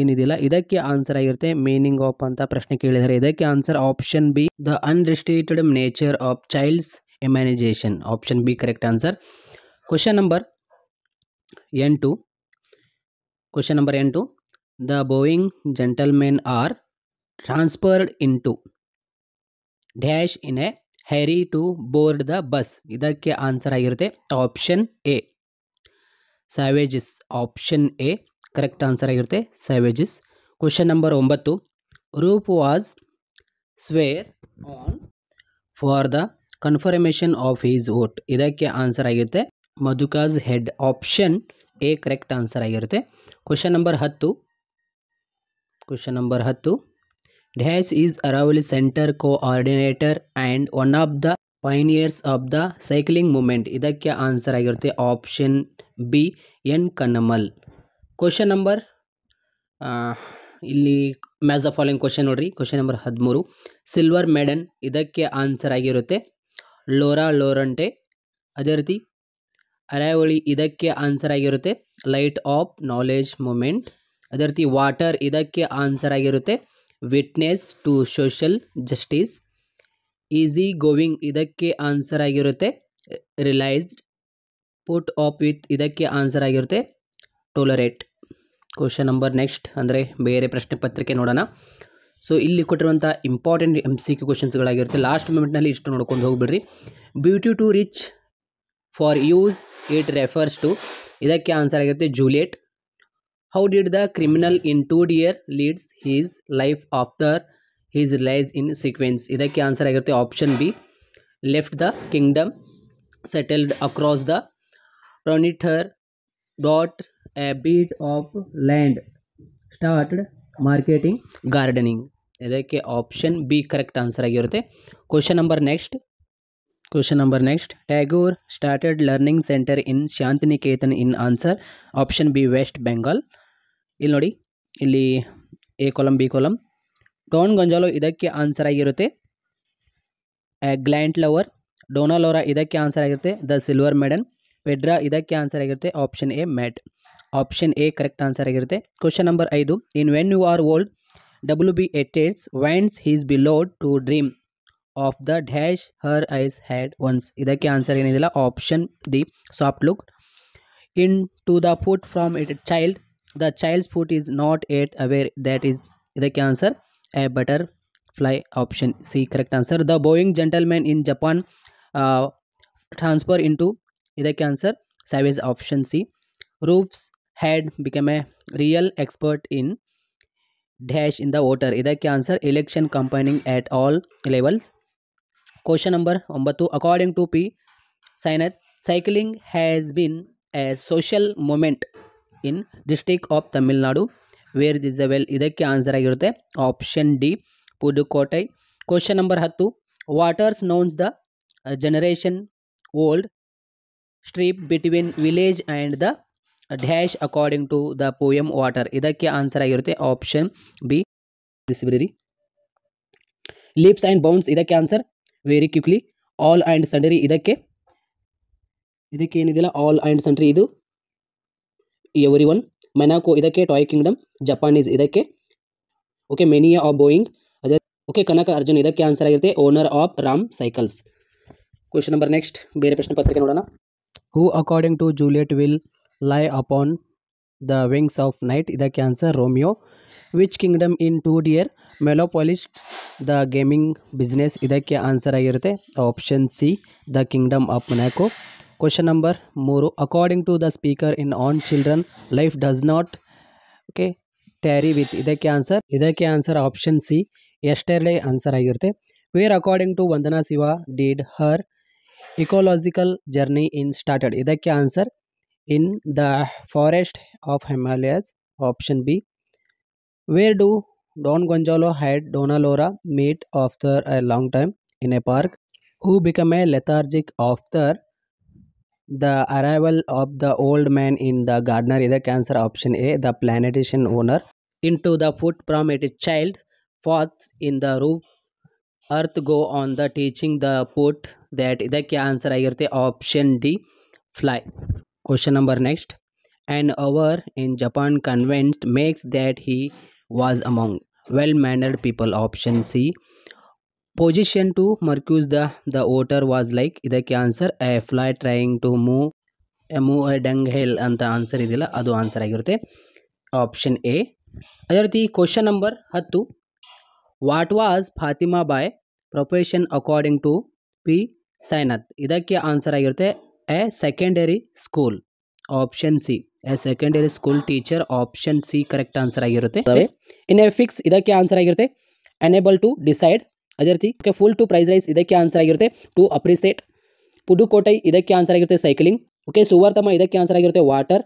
ಏನಿದಿಲ್ಲ ಇದಕ್ಕೆ answer ಆಗಿರುತ್ತೆ meaning of ಅಂತ ಪ್ರಶ್ನೆ ಕೇಳಿದ್ರೆ ಇದಕ್ಕೆ answer option B the unrestricted nature of child's imagination option B correct answer question number 8 question number ಎಂಟು the Boeing gentlemen are transferred in to dash in a hurry to board the bus ಇದಕ್ಕೆ answer ಆಗಿರುತ್ತೆ option A savages option A correct answer ಆಗಿರುತ್ತೆ savages question number ಒಂಬತ್ತು Roof was swear on for the confirmation of is vote ಇದಕ್ಕೆ answer ಆಗಿರುತ್ತೆ Marcus head option A correct answer ಆಗಿರುತ್ತೆ question number ಹತ್ತು question number ಹತ್ತು dash is Arivoli centre coordinator and one of the pioneers of the cycling movement ಇದಕ್ಕೆ answer ಆಗಿರುತ್ತೆ option B N Kannammal question number ಇಲ್ಲಿ match the following question ನೋಡ್ರಿ question number ಹದಿಮೂರು silver maiden ಇದಕ್ಕೆ answer ಆಗಿರುತ್ತೆ Laura ಲೋರಂಟೆ ಅದೇ ರೀತಿ ಅರಾವಳಿ ಇದಕ್ಕೆ ಆನ್ಸರ್ ಆಗಿರುತ್ತೆ ಲೈಟ್ ಆಫ್ ನಾಲೆಜ್ ಮೂಮೆಂಟ್ ಅದೇ ರೀತಿ ವಾಟರ್ ಇದಕ್ಕೆ ಆನ್ಸರ್ ಆಗಿರುತ್ತೆ witness to social justice easy going ಇದಕ್ಕೆ ಆನ್ಸರ್ ಆಗಿರುತ್ತೆ ರಿಲೈಸ್ಡ್ ಪುಟ್ ಆಫ್ ವಿತ್ ಇದಕ್ಕೆ ಆನ್ಸರ್ ಆಗಿರುತ್ತೆ ಟೋಲರೇಟ್ ಕ್ವಶನ್ ನಂಬರ್ ನೆಕ್ಸ್ಟ್ ಅಂದರೆ ಬೇರೆ ಪ್ರಶ್ನೆ ಪತ್ರಿಕೆ ನೋಡೋಣ ಸೊ ಇಲ್ಲಿ ಕೊಟ್ಟಿರುವಂಥ ಇಂಪಾರ್ಟೆಂಟ್ ಎಮ್ ಸಿ ಕ್ಯೂ ಕ್ವಶನ್ಸ್ಗಳಾಗಿರುತ್ತೆ ಲಾಸ್ಟ್ ಮೂಮೆಂಟ್ನಲ್ಲಿ ಇಷ್ಟು ನೋಡ್ಕೊಂಡು ಹೋಗ್ಬಿಡ್ರಿ beauty too rich for use it refers to इधर क्या आंसर आगे Juliet how did the criminal in to डर leads his life after his lies in sequence इधर क्या आंसर आगे option B left the kingdom settled across the frontier dot a bit of land start marketing gardening ಇದಕ್ಕೆ option B correct answer question number next Question number next Tagore started learning centre in Shantiniketan in answer option B West Bengal ಇಲ್ಲಿ ನೋಡಿ ಇಲ್ಲಿ A column B column Don Gonzalo ಇದಕ್ಕೆ answer ಆಗಿರುತ್ತೆ ಗ್ಲ್ಯಾಂಟ್ lover ಡೋನಾಲೋರಾ ಇದಕ್ಕೆ answer ಆಗಿರುತ್ತೆ the silver maiden ಪೆಡ್ರಾ ಇದಕ್ಕೆ answer ಆಗಿರುತ್ತೆ option A maid option A correct answer ಆಗಿರುತ್ತೆ ಕ್ವಶನ್ ನಂಬರ್ ಐದು in when you are old W B Yeats wants his beloved to dream of the dash her eyes had once ಇದಕ್ಕೆ answer ಏನಿದಿಲ್ಲ option D soft look in to the food from it child the child's foot is not yet aware that is ಇದಕ್ಕೆ answer a butterfly option C correct answer the Boeing gentleman in Japan transfer into ಇದಕ್ಕೆ answer savage option C Rufus had become a real expert in dash in the voter ಇದಕ್ಕೆ answer election campaigning at all levels Question number ಒಂಬತ್ತು according to P Sainath cycling has been a social movement in district of Tamil Nadu where this the well ಇದಕ್ಕೆ answer ಆಗಿರುತ್ತೆ option D Pudukottai question number ಹತ್ತು what's known as the generation old strip between village and the dash according to the poem water ಇದಕ್ಕೆ answer ಆಗಿರುತ್ತೆ option B busily leaps and bounds ಇದಕ್ಕೆ answer very quickly all and sundry ಇದಕ್ಕೆ ಇದಕ್ಕೆ ಏನಿದೆಯಲ್ಲ all and sundry ಇದು every one Monaco ಇದಕ್ಕೆ toy kingdom Japanese ಇದಕ್ಕೆ okay mania of Boeing ಅದೇ ಓಕೆ ಕನಕ ಅರ್ಜುನ್ ಇದಕ್ಕೆ ಆನ್ಸರ್ ಆಗಿರುತ್ತೆ owner of Ram cycles question number next ಬೇರೆ ಪ್ರಶ್ನೆ ಪತ್ರಿಕೆ ನೋಡೋಣ who according to Juliet will lie upon the wings of night ಇದಕ್ಕೆ answer Romeo which kingdom in to dear monopolise the gaming business इे answer आगे option C the kingdom of Monaco question number मूर according to the speaker in on children life does not okay tarry with answer इे answer option C yesterday answer आगे where according to Vandana Shiva did her ecological journey in started इे answer in the forest of Himalaya option B Where do Don Gonzalo had Donalora meet after a long time in a park, who became lethargic after the arrival of the old man in the gardener is a cancer option A, the plantation owner, into the foot from its child, fourth in the roof, earth go on the teaching the foot that the answer ಆಗಿರುತ್ತೆ option D, fly. Question number next. An hour in Japan convinced makes that he was among well mannered people option C position to Marcus the the voter was like ಇದಕ್ಕೆ answer a fly trying to move move a dung hill ಅಂತ answer ಇದೆಯಲ್ಲ ಅದು answer ಆಗಿರುತ್ತೆ option A ಅದೇ ರೀತಿ question number ಹತ್ತು what was Fatima by profession according to P Sainath ಇದಕ್ಕೆ answer ಆಗಿರುತ್ತೆ a secondary school option C second school teacher option C correct answer ಆಗಿರುತ್ತೆ ಇನ್ ಫಿಕ್ಸ್ ಇದಕ್ಕೆ ಆನ್ಸರ್ ಆಗಿರುತ್ತೆ ಎನೇಬಲ್ ಟು ಡಿಸೈಡ್ ಅದೇ ರೀತಿ ಫುಲ್ ಟು ಪ್ರೈಸ್ ರೈಸ್ ಇದಕ್ಕೆ answer ಆಗಿರುತ್ತೆ to appreciate Pudukkottai ಇದಕ್ಕೆ ಆನ್ಸರ್ ಆಗಿರುತ್ತೆ ಸೈಕ್ಲಿಂಗ್ ಓಕೆ ಸುವರ್ತಮ ಇದಕ್ಕೆ ಆನ್ಸರ್ ಆಗಿರುತ್ತೆ ವಾಟರ್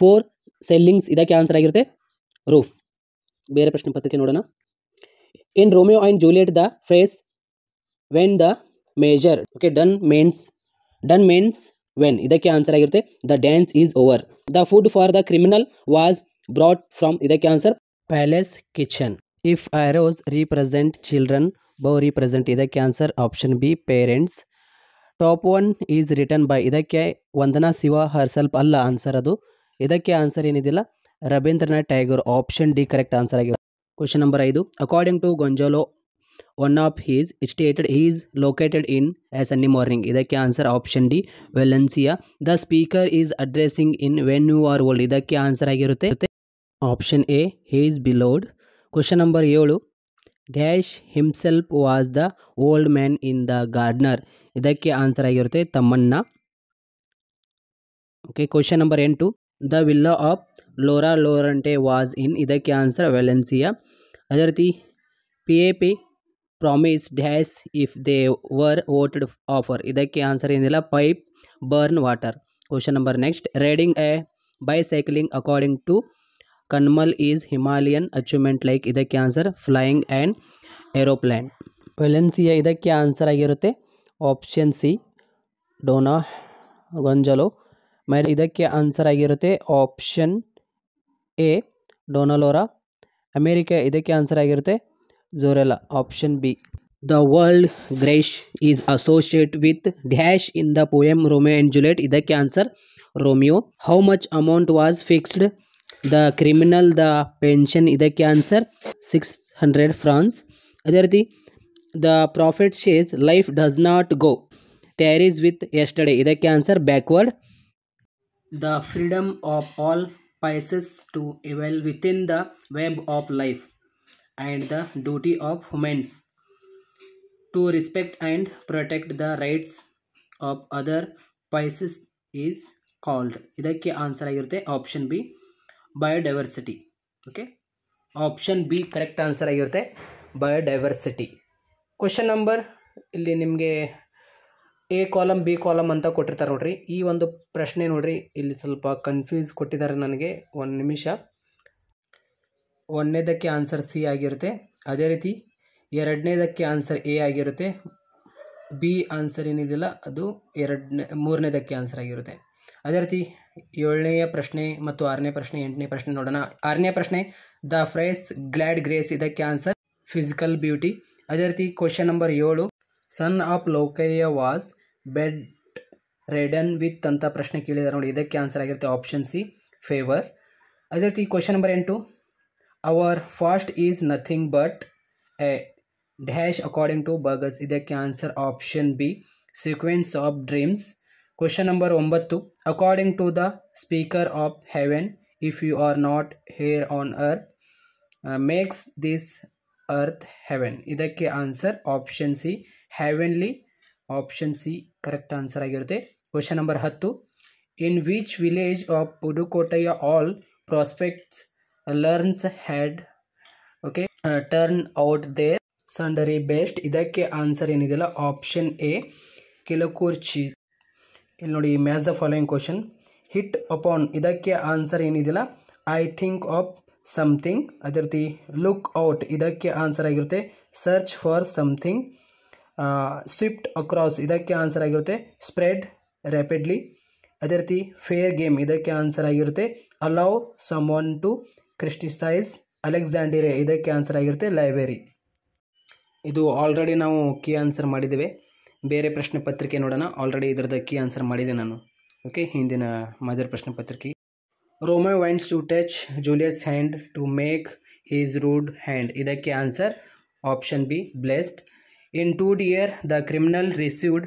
ಫೋರ್ ಸೆಲ್ಲಿಂಗ್ಸ್ ಇದಕ್ಕೆ ಆನ್ಸರ್ ಆಗಿರುತ್ತೆ ರೂಫ್ ಬೇರೆ ಪ್ರಶ್ನೆ ಪತ್ರಿಕೆ ನೋಡೋಣ in Romeo and Juliet the phrase when the major okay dun means dun means when ಇದಕ್ಕೆ ಆನ್ಸರ್ ಆಗಿರುತ್ತೆ the dance is over the food for the criminal was brought from ಇದಕ್ಕೆ answer palace kitchen if arrows represent children bow represent ಇದಕ್ಕೆ answer option B parents top one is return by ಇದಕ್ಕೆ Vandana Shiva herself ಅಲ್ಲ answer ಅದು ಇದಕ್ಕೆ answer ಏನಿದಿಲ್ಲ Rabindranath Tagore option D correct answer ಆಗಿದೆ question number ಐದು according to Gonzalo one of his estates is located in a sunny morning ಇದಕ್ಕೆ answer option D Valencia the speaker is addressing in when you are old ಇದಕ್ಕೆ answer ಆಗಿರುತ್ತೆ option A his beloved question number ಏಳು dash himself was the old man in the gardener ಇದಕ್ಕೆ answer ಆಗಿರುತ್ತೆ Thammanna okay question number ಎಂಟು the villa of Laura Llorente was in ಇದಕ್ಕೆ answer Valencia ಅದೇ ರೀತಿ P A P promise dash if they were voted offer ಇದಕ್ಕೆ answer ಏನಿಲ್ಲ pipe borne water question number next riding a bicycling according to Kannammal is Himalayan achievement like ಇದಕ್ಕೆ answer flying and aeroplane Valencia ಇದಕ್ಕೆ answer ಆಗಿರುತ್ತೆ option C Dona Gonzalo ಮೇಲೆ ಇದಕ್ಕೆ answer ಆಗಿರುತ್ತೆ option A Dona Laura America ಇದಕ್ಕೆ answer ಆಗಿರುತ್ತೆ Zorella. Option B. The world Gresh is associated with dash in the poem Romeo and Juliet. Ida answer Romeo. How much amount was fixed? The criminal, the pension. Ida answer 600 francs. Adarati. The prophet says life does not go. Tarries with yesterday. Ida answer backward. The freedom of all. Spices to evolve within the web of life. and the duty of women's to respect and protect the rights of other species is called ಇದಕ್ಕೆ answer ಆಗಿರುತ್ತೆ option B biodiversity okay option B correct answer ಆಗಿರುತ್ತೆ biodiversity question number ಇಲ್ಲಿ ನಿಮಗೆ A column B column ಅಂತ ಕೊಟ್ಟಿರ್ತಾರೆ ನೋಡ್ರಿ ಈ ಒಂದು ಪ್ರಶ್ನೆ ನೋಡಿರಿ ಇಲ್ಲಿ ಸ್ವಲ್ಪ ಕನ್ಫ್ಯೂಸ್ ಕೊಟ್ಟಿದ್ದಾರೆ ನನಗೆ ಒಂದು ನಿಮಿಷ ಒಂದನೇದಕ್ಕೆ ಆನ್ಸರ್ ಸಿ ಆಗಿರುತ್ತೆ ಅದೇ ರೀತಿ ಎರಡನೇದಕ್ಕೆ ಆನ್ಸರ್ ಎ ಆಗಿರುತ್ತೆ ಬಿ ಆನ್ಸರ್ ಏನಿದೆಯಲ್ಲ ಅದು ಎರಡನೇ ಮೂರನೇದಕ್ಕೆ ಆನ್ಸರ್ ಆಗಿರುತ್ತೆ ಅದೇ ರೀತಿ ಏಳನೆಯ ಪ್ರಶ್ನೆ ಮತ್ತು ಆರನೇ ಪ್ರಶ್ನೆ ಎಂಟನೇ ಪ್ರಶ್ನೆ ನೋಡೋಣ ಆರನೇ ಪ್ರಶ್ನೆ ದ ಫ್ರೇಸ್ ಗ್ಲ್ಯಾಡ್ ಗ್ರೇಸ್ ಇದಕ್ಕೆ ಆನ್ಸರ್ ಫಿಸಿಕಲ್ ಬ್ಯೂಟಿ ಅದೇ ರೀತಿ ಕ್ವಶನ್ ನಂಬರ್ ಏಳು son of Lokayya was bedridden with ಅಂತ ಪ್ರಶ್ನೆ ಕೇಳಿದ್ದಾರೆ ನೋಡಿ ಇದಕ್ಕೆ ಆನ್ಸರ್ ಆಗಿರುತ್ತೆ ಆಪ್ಷನ್ ಸಿ ಫೇವರ್ ಅದೇ ರೀತಿ ಕ್ವಶನ್ ನಂಬರ್ ಎಂಟು our fast is nothing but a dash according to ಬರ್ಗಸ್ ಇದಕ್ಕೆ answer option B sequence of dreams question number ಒಂಬತ್ತು according to the speaker of heaven if you are not here on earth makes this earth heaven ಇದಕ್ಕೆ answer option C heavenly option C correct answer ಆಗಿರುತ್ತೆ question number ಹತ್ತು in which village of ಪುದುಕೋಟೆಯ all prospects learns had okay turn out there ಸಂಡರಿ best ಇದಕ್ಕೆ answer ಏನಿದೆಯಲ್ಲ option A Kilakurchi ಇಲ್ಲಿ ನೋಡಿ match the following question hit upon ಇದಕ್ಕೆ answer ಏನಿದೆಯಲ್ಲ I think of something ಅದೇ ರೀತಿ ಲುಕ್ ಔಟ್ ಇದಕ್ಕೆ ಆನ್ಸರ್ ಆಗಿರುತ್ತೆ search for something swift across ಇದಕ್ಕೆ ಆನ್ಸರ್ ಆಗಿರುತ್ತೆ ಸ್ಪ್ರೆಡ್ ರ್ಯಾಪಿಡ್ಲಿ ಅದೇ ರೀತಿ ಫೇರ್ ಗೇಮ್ ಇದಕ್ಕೆ ಆನ್ಸರ್ ಆಗಿರುತ್ತೆ allow someone to criticise Alexandre ಇದಕ್ಕೆ ಆನ್ಸರ್ ಆಗಿರುತ್ತೆ ಲೈಬ್ರರಿ ಇದು ಆಲ್ರೆಡಿ ನಾವು ಕೀ ಆನ್ಸರ್ ಮಾಡಿದ್ದೇವೆ ಬೇರೆ ಪ್ರಶ್ನೆ ಪತ್ರಿಕೆ ನೋಡೋಣ ಆಲ್ರೆಡಿ ಇದರದ ಕೀ ಆನ್ಸರ್ ಮಾಡಿದೆ ನಾನು ಓಕೆ ಹಿಂದಿನ ಮದರ್ ಪ್ರಶ್ನೆ ಪತ್ರಿಕೆ Romeo vines to touch Juliet's hand to make his rude hand ಇದಕ್ಕೆ answer option B blessed in two dear the criminal received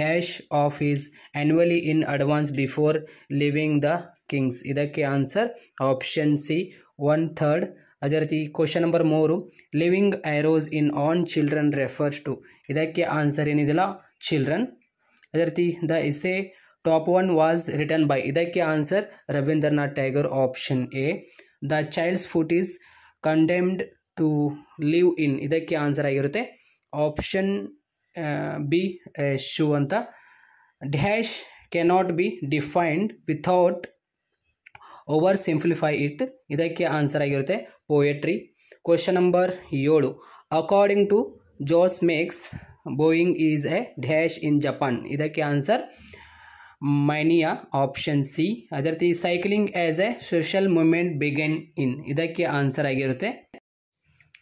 dash of his annually in advance before leaving the kings ಇದಕ್ಕೆ answer option C one third ಅದೇ ರೀತಿ question number ಮೂರು living arrows in on children refers to ಇದಕ್ಕೆ answer ಏನಿದಿಲ್ಲ children ಅದೇ ರೀತಿ the essay top one was written by ಇದಕ್ಕೆ answer Ravindranath tiger option A the child's foot is condemned to live in ಇದಕ್ಕೆ answer ಆಗಿರುತ್ತೆ option B shoe ಅಂತ dash cannot be defined without oversimplify it इे answer आगे poetry question number ऐसी according to George Mikes bowing is a dash in Japan answer mania option C अदे रीति cycling as a social movement began in answer आगे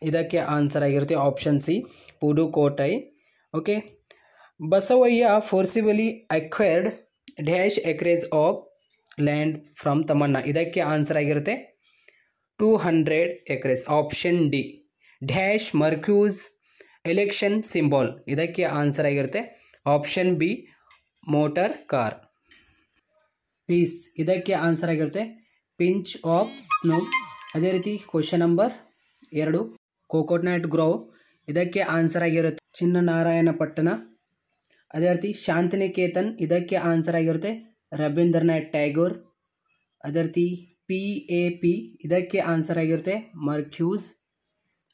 इे answer आगे option C Pudukkottai okay Basavayya forcibly acquired dash acreage of land from Thammanna ಇದಕ್ಕೆ answer ಆಗಿರುತ್ತೆ two hundred acres option D dash Marcus election symbol ಇದಕ್ಕೆ answer ಆಗಿರುತ್ತೆ option B motor car piece ಇದಕ್ಕೆ answer ಆಗಿರುತ್ತೆ pinch of snow ಅದೇ ರೀತಿ question number ಎರಡು coconut grow ಇದಕ್ಕೆ ಆನ್ಸರ್ ಆಗಿರುತ್ತೆ ಪಟ್ಟಣ ಅದೇ ರೀತಿ ಶಾಂತಿನಿಕೇತನ್ ಇದಕ್ಕೆ ಆನ್ಸರ್ ಆಗಿರುತ್ತೆ ರವೀಂದ್ರನಾಥ್ ಟ್ಯಾಗೋರ್ ಅದೇ ರೀತಿ ಪಿ ಎ ಪಿ ಇದಕ್ಕೆ ಆನ್ಸರ್ ಆಗಿರುತ್ತೆ ಮರ್ಕ್ಯೂಸ್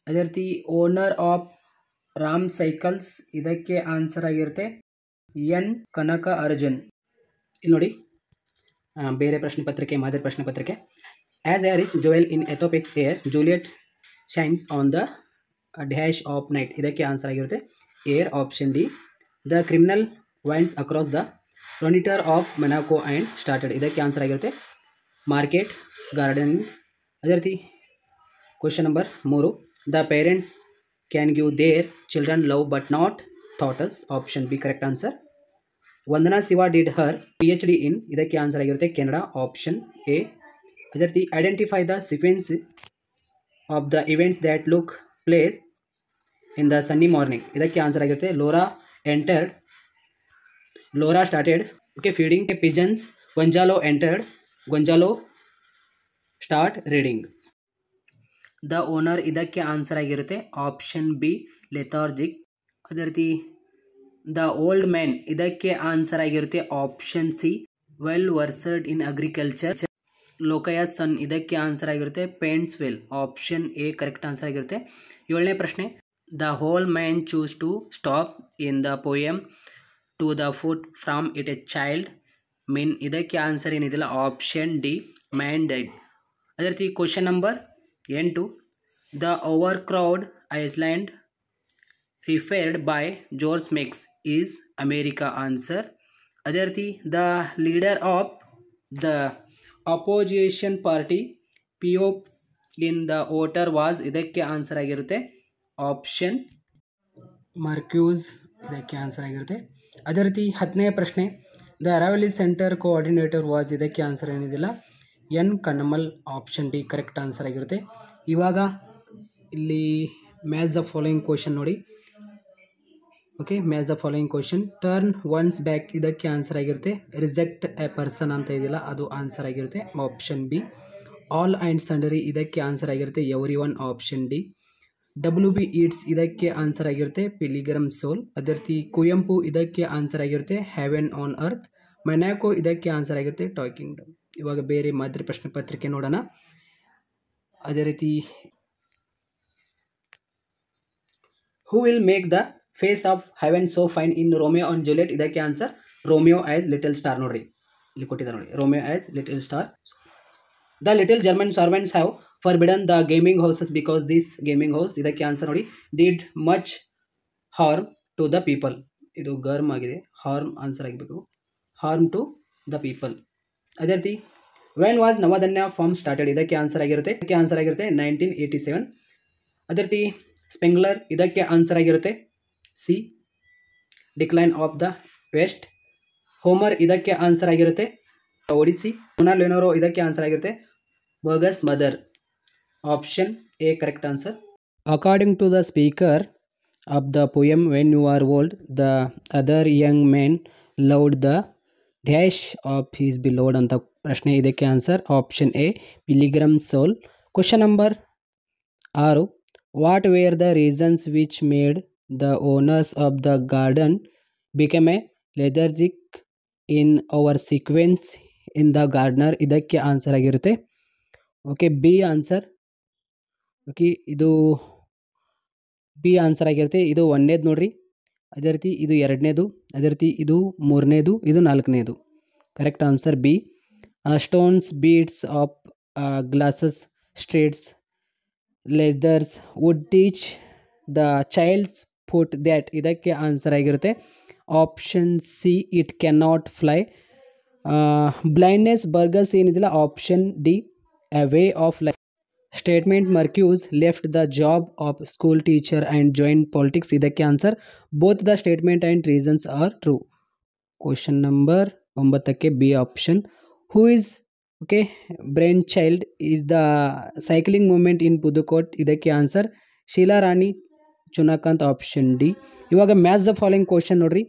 ಅದೇ ರೀತಿ ಓನರ್ ಆಫ್ ರಾಮ್ ಸೈಕಲ್ಸ್ ಇದಕ್ಕೆ ಆನ್ಸರ್ ಆಗಿರುತ್ತೆ ಎನ್ ಕನಕ ಅರ್ಜುನ್ ಇಲ್ಲಿ ನೋಡಿ ಬೇರೆ ಪ್ರಶ್ನೆ ಪತ್ರಿಕೆ ಮಾದರಿ ಪ್ರಶ್ನೆ ಪತ್ರಿಕೆ as a rich jewel in Ethiop's ear Juliet shines on the dash of night ಇದಕ್ಕೆ ಆನ್ಸರ್ ಆಗಿರುತ್ತೆ ear option D the criminal vines across the frontier of Monaco and started ಇದಕ್ಕೆ ಆನ್ಸರ್ ಆಗಿರುತ್ತೆ ಮಾರ್ಕೆಟ್ ಗಾರ್ಡನಿಂಗ್ ಅದೇ ರೀತಿ question number ಮೂರು the parents can give their children love but not thoughts option B correct answer Vandana Shiva did her P H D in ಇದಕ್ಕೆ answer ಆಗಿರುತ್ತೆ Canada option A ಅದೇ ರೀತಿ identify the sequence of the events that took place in the sunny morning ಇದಕ್ಕೆ answer ಆಗಿರುತ್ತೆ Laura entered Laura started okay feeding के pigeons Gonzalo entered Gonzalo start reading the owner इे answer आगे option B lethargic अदे रीति the old man इे answer आगे option C well versed in agriculture Lokayya son इे आंसर आगे parents well option A correct answer आगे ऐलने प्रश्ने the old man chose to stop in the poem to the food from it a child mean ಇದಕ್ಕೆ answer ಏನಿದಿಲ್ಲ option D man died ಅದೇ ರೀತಿ question number ಎಂಟು the over crowd island referred by George Mikes is America answer ಅದೇ ರೀತಿ the leader of the opposition party P O in the voter was ಇದಕ್ಕೆ answer ಆಗಿರುತ್ತೆ option Marcus ಇದಕ್ಕೆ answer ಆಗಿರುತ್ತೆ ಅದೇ ರೀತಿ ಹತ್ತನೇ ಪ್ರಶ್ನೆ the Arivoli centre coordinator was ಇದಕ್ಕೆ ಆನ್ಸರ್ ಏನಿದಿಲ್ಲ N Kannammal option D correct answer ಆಗಿರುತ್ತೆ ಇವಾಗ ಇಲ್ಲಿ ಮ್ಯಾಚ್ ದ ಫಾಲೋಯಿಂಗ್ ಕ್ವಶನ್ ನೋಡಿ okay match the following question turn ones back ಇದಕ್ಕೆ ಆನ್ಸರ್ ಆಗಿರುತ್ತೆ ರಿಜೆಕ್ಟ್ ಎ ಪರ್ಸನ್ ಅಂತ ಇದೆಯಲ್ಲ ಅದು ಆನ್ಸರ್ ಆಗಿರುತ್ತೆ option B all and sundry ಇದಕ್ಕೆ ಆನ್ಸರ್ ಆಗಿರುತ್ತೆ everyone option D W B Yeats ಇದಕ್ಕೆ ಆನ್ಸರ್ ಆಗಿರುತ್ತೆ ಪಿಲಿಗ್ರಮ್ ಸೋಲ್ ಅದೇ ರೀತಿ ಕುವೆಂಪು ಇದಕ್ಕೆ ಆನ್ಸರ್ ಆಗಿರುತ್ತೆ ಹ್ಯಾವೆನ್ ಆನ್ ಅರ್ತ್ ಮೆನಾಕೋ ಇದಕ್ಕೆ ಆನ್ಸರ್ ಆಗಿರುತ್ತೆ ಟಾಕಿಂಗ್ ಡಮ್ ಇವಾಗ ಬೇರೆ ಮಾದರಿ ಪ್ರಶ್ನೆ ಪತ್ರಿಕೆ ನೋಡೋಣ ಅದೇ ರೀತಿ who will make the face of heaven so fine in Romeo and Juliet ಇದಕ್ಕೆ answer Romeo as little star ನೋಡ್ರಿ ಇಲ್ಲಿ ಕೊಟ್ಟಿದ್ದಾರೆ ನೋಡಿ Romeo as little star the little German servants have forbidden the gaming houses because this gaming house ಇದಕ್ಕೆ answer ನೋಡಿ did much harm to the people ಇದು ಗರ್ಮ್ ಆಗಿದೆ ಹಾರ್ಮ್ ಆನ್ಸರ್ ಆಗಬೇಕು ಹಾರ್ಮ್ ಟು ದ ಪೀಪಲ್ ಅದೇ ರೀತಿ when was Navdanya farm started ಇದಕ್ಕೆ answer ಆಗಿರುತ್ತೆ ಇದಕ್ಕೆ ಆನ್ಸರ್ ಆಗಿರುತ್ತೆ ನೈನ್ಟೀನ್ ಏಯ್ಟಿ ಸೆವೆನ್ ಅದೇ ರೀತಿ ಸ್ಪೆಂಗ್ಲರ್ ಇದಕ್ಕೆ ಆನ್ಸರ್ ಆಗಿರುತ್ತೆ C decline of the west Homer ಇದಕ್ಕೆ ಆನ್ಸರ್ ಆಗಿರುತ್ತೆ ಒಡಿಸಿ ಮೊನಾಲ್ ಲೆನೋರೋ ಇದಕ್ಕೆ ಆನ್ಸರ್ ಆಗಿರುತ್ತೆ Borges mother Option A correct answer. According to the speaker of the poem When You Are Old, the other young men loved the dash of his beloved ಅಂತ ಪ್ರಶ್ನೆ ಇದಕ್ಕೆ answer option A pilgrim soul question number ಆರು what were the reasons which made the owners of the garden become a lethargic in our sequence in the gardener ಇದಕ್ಕೆ answer ಆಗಿರುತ್ತೆ okay B answer okay ಇದು B answer ಆಗಿರುತ್ತೆ ಇದು ಒಂದನೇದು ನೋಡ್ರಿ ಅದೇ ರೀತಿ ಇದು ಎರಡನೇದು ಅದೇ ರೀತಿ ಇದು ಮೂರನೇದು ಇದು ನಾಲ್ಕನೇದು correct answer B stones beads of glasses straits leathers wood teach the child's foot that ಇದಕ್ಕೆ ಆನ್ಸರ್ ಆಗಿರುತ್ತೆ option C it can not fly blindness Borges ಏನಿದಿಲ್ಲ option D a way of life statement Marcus left the job of school teacher and join politics ಇದಕ್ಕೆ answer both the statement and reasons are true question number ಒಂಬತ್ತಕ್ಕೆ B option who is okay brainchild is the cycling moment in Pudukkottai ಇದಕ್ಕೆ answer Sheela Rani Chunkath option D ಇವಾಗ match the following question ನೋಡ್ರಿ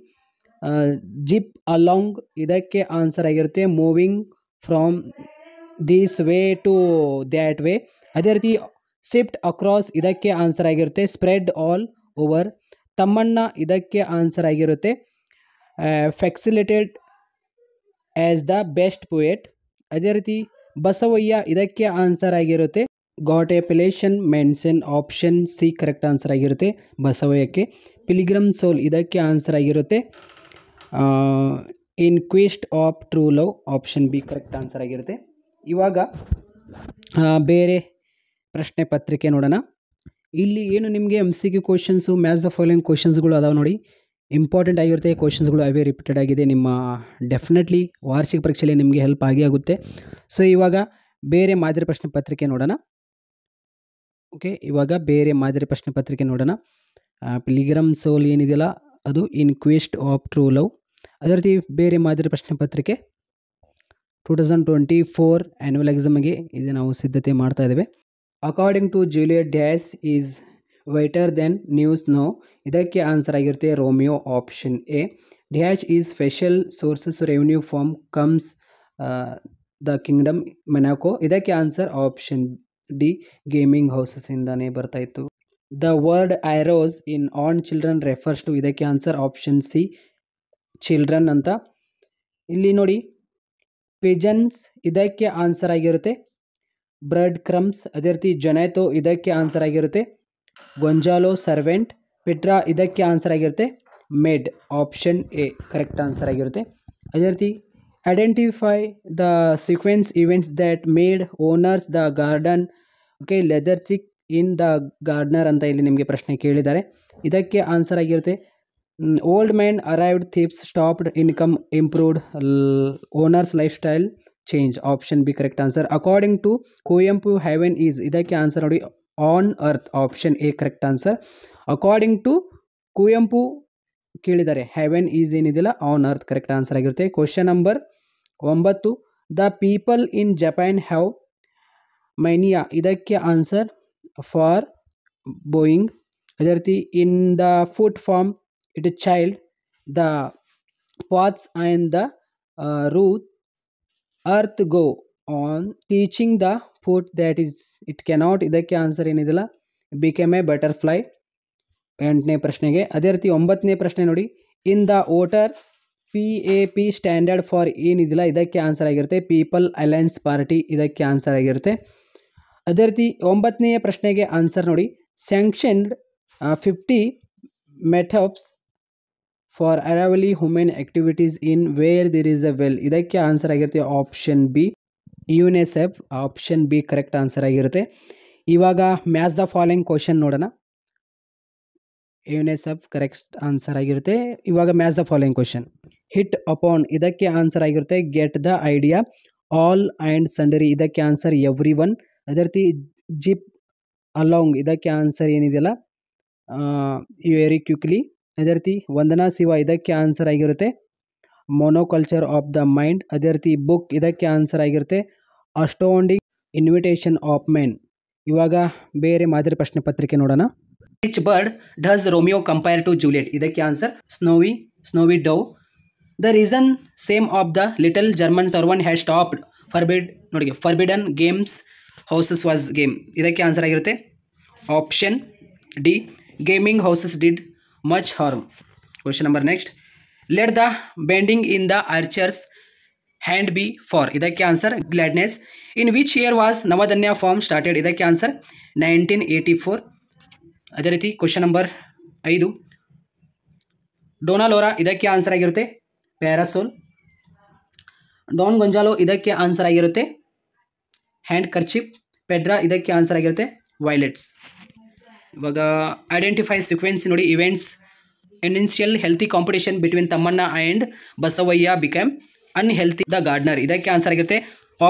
zip along ಇದಕ್ಕೆ answer ಆಗಿರುತ್ತೆ moving from this way to that way ಅದೇ ರೀತಿ shift across ಇದಕ್ಕೆ answer ಆಗಿರುತ್ತೆ spread all over Thammanna ಇದಕ್ಕೆ ಆನ್ಸರ್ ಆಗಿರುತ್ತೆ felicitated as the best poet ಅದೇ ರೀತಿ ಬಸವಯ್ಯ ಇದಕ್ಕೆ ಆನ್ಸರ್ ಆಗಿರುತ್ತೆ got a felicitation mention option C correct answer ಆಗಿರುತ್ತೆ ಬಸವಯ್ಯಕ್ಕೆ ಪಿಲಿಗ್ರಮ್ ಸೋಲ್ ಇದಕ್ಕೆ ಆನ್ಸರ್ ಆಗಿರುತ್ತೆ in ಕ್ವಿಸ್ಟ್ of true love option B correct answer ಆಗಿರುತ್ತೆ ಇವಾಗ ಬೇರೆ ಪ್ರಶ್ನೆ ಪತ್ರಿಕೆ ನೋಡೋಣ ಇಲ್ಲಿ ಏನು ನಿಮಗೆ M C Q questions match the following ಕ್ವಶನ್ಸ್ಗಳು ಅದಾವೆ ನೋಡಿ ಇಂಪಾರ್ಟೆಂಟ್ ಆಗಿರುತ್ತೆ ಕ್ವಶನ್ಸ್ಗಳು ಅವೇ ರಿಪೀಟೆಡ್ ಆಗಿದೆ ನಿಮ್ಮ ಡೆಫಿನೆಟ್ಲಿ ವಾರ್ಷಿಕ ಪರೀಕ್ಷೆಯಲ್ಲಿ ನಿಮಗೆ ಹೆಲ್ಪ್ ಆಗಿ ಆಗುತ್ತೆ ಸೊ ಇವಾಗ ಬೇರೆ ಮಾದರಿ ಪ್ರಶ್ನೆ ಪತ್ರಿಕೆ ನೋಡೋಣ ಓಕೆ ಇವಾಗ ಬೇರೆ ಮಾದರಿ ಪ್ರಶ್ನೆ ಪತ್ರಿಕೆ ನೋಡೋಣ ಪಿಲಿಗ್ರಮ್ ಸೋಲ್ ಏನಿದೆಯಲ್ಲ ಅದು in quest of true love ಅದೇ ರೀತಿ ಬೇರೆ ಮಾದರಿ ಪ್ರಶ್ನೆ ಪತ್ರಿಕೆ two thousand twenty four annual ಎಕ್ಸಾಮಿಗೆ ಇದು ನಾವು ಸಿದ್ಧತೆ ಮಾಡ್ತಾ ಇದ್ದೇವೆ according to Juliet dash is whiter than new snow ಇದಕ್ಕೆ ಆನ್ಸರ್ ಆಗಿರುತ್ತೆ Romeo option A dash is special sources revenue from comes the kingdom Monaco ಇದಕ್ಕೆ ಆನ್ಸರ್ ಆಪ್ಷನ್ ಡಿ ಗೇಮಿಂಗ್ ಹೌಸಸ್ಸಿಂದನೇ ಬರ್ತಾಯಿತ್ತು the word arrows in on children refers to ಇದಕ್ಕೆ answer option see children ಅಂತ ಇಲ್ಲಿ ನೋಡಿ pigeons ಇದಕ್ಕೆ answer ಆಗಿರುತ್ತೆ bread crumbs ಅದೇ ರೀತಿ ಇದಕ್ಕೆ ಆನ್ಸರ್ ಆಗಿರುತ್ತೆ ಗೊಂಜಾಲೋ ಸರ್ವೆಂಟ್ ಪಿಟ್ರಾ ಇದಕ್ಕೆ ಆನ್ಸರ್ ಆಗಿರುತ್ತೆ made option A correct answer ಆಗಿರುತ್ತೆ ಅದೇ ರೀತಿ identify the sequence events that made owners the garden okay lethargic in the gardener ಅಂತ ಇಲ್ಲಿ ನಿಮಗೆ ಪ್ರಶ್ನೆ ಕೇಳಿದ್ದಾರೆ ಇದಕ್ಕೆ ಆನ್ಸರ್ ಆಗಿರುತ್ತೆ old man arrived thefts stopped income improved owners lifestyle change option B correct answer according to Kuvempu heaven is ಇದಕ್ಕೆ answer ನೋಡಿ on earth option A correct answer according to Kuvempu ಕೇಳಿದ್ದಾರೆ heaven is ಏನಿದಿಲ್ಲ on earth correct answer ಆಗಿರುತ್ತೆ question number ಒಂಬತ್ತು the people in Japan have mania ಇದಕ್ಕೆ answer for Boeing ಅದೇ ರೀತಿ in the food farm it child the pots and the root earth go on teaching the food that is it cannot ಇದಕ್ಕೆ answer ಏನಿದಿಲ್ಲ became a butterfly ಎಂಟನೇ ಪ್ರಶ್ನೆಗೆ ಅದೇ ರೀತಿ ಒಂಬತ್ತನೇ ಪ್ರಶ್ನೆ ನೋಡಿ in the water P A P standard for ಏನಿದಿಲ್ಲ ಇದಕ್ಕೆ ಆನ್ಸರ್ ಆಗಿರುತ್ತೆ ಪೀಪಲ್ ಅಲಯನ್ಸ್ ಪಾರ್ಟಿ ಇದಕ್ಕೆ ಆನ್ಸರ್ ಆಗಿರುತ್ತೆ ಅದೇ ರೀತಿ ಒಂಬತ್ತನೆಯ ಪ್ರಶ್ನೆಗೆ ಆನ್ಸರ್ ನೋಡಿ sanctioned fifty mopeds for Aravali women activities in where there is a well ಇದಕ್ಕೆ ಆನ್ಸರ್ ಆಗಿರುತ್ತೆ option B UNICEF option B correct answer ಆಗಿರುತ್ತೆ ಇವಾಗ ಮ್ಯಾಚ್ ದ ಫಾಲೋಯಿಂಗ್ ಕ್ವಶನ್ ನೋಡೋಣ ಯುನೆಸೆಫ್ ಕರೆಕ್ಟ್ ಆನ್ಸರ್ ಆಗಿರುತ್ತೆ ಇವಾಗ match the following question hit upon ಇದಕ್ಕೆ answer ಆಗಿರುತ್ತೆ get the idea all and sundry ಇದಕ್ಕೆ ಆನ್ಸರ್ ಎವ್ರಿ ಒನ್ ಅದೇ ರೀತಿ ಜಿಪ್ ಅಲಾಂಗ್ ಇದಕ್ಕೆ ಆನ್ಸರ್ ಏನಿದೆಯಲ್ಲ ವೆರಿ ಕ್ವಿಕ್ಲಿ ಅದೇ ರೀತಿ ವಂದನಾ ಶಿವ ಇದಕ್ಕೆ ಆನ್ಸರ್ ಆಗಿರುತ್ತೆ ಮೊನೋಕಲ್ಚರ್ ಆಫ್ ದ ಮೈಂಡ್ ಅದೇ ರೀತಿ ಬುಕ್ ಇದಕ್ಕೆ ಆನ್ಸರ್ ಆಗಿರುತ್ತೆ ಅಸ್ಟೋಂಡಿಂಗ್ ಇನ್ವಿಟೇಷನ್ ಆಫ್ ಮೆನ್ ಇವಾಗ ಬೇರೆ ಮಾದರಿ ಪ್ರಶ್ನೆ ಪತ್ರಿಕೆ ನೋಡೋಣ which bird does Romeo compare to Juliet ಇದಕ್ಕೆ answer snowy snowy dove the reason same of the little German servant has stopped forbid ನೋಡಿ forbidden games houses was game ಇದಕ್ಕೆ ಆನ್ಸರ್ ಆಗಿರುತ್ತೆ option D gaming houses did much her question number next let the bending in the archers hand B for ಇದಕ್ಕೆ answer gladness in which year was Navdanya farm started ಇದಕ್ಕೆ answer 1984 ಅದೇ ರೀತಿ question number 5 ડોನಾಲೋರಾ ಇದಕ್ಕೆ answer ಆಗಿರುತ್ತೆ ಪ್ಯಾರಾಸೋಲ್ Don ಗೊಂಡಜಾಲೋ ಇದಕ್ಕೆ answer ಆಗಿರುತ್ತೆ ಹ್ಯಾಂಡಕರ್ಚಿಪ್ ಪೆдра ಇದಕ್ಕೆ answer ಆಗಿರುತ್ತೆ ವೈಲೆಟ್ಸ್ ಇವಾಗ ಐಡೆಂಟಿಫೈ ಸಿಕ್ವೆನ್ಸ್ ನೋಡಿ events initial healthy competition between Thammanna and Basavayya become unhealthy the gardener ಇದಕ್ಕೆ ಆನ್ಸರ್ ಆಗಿರುತ್ತೆ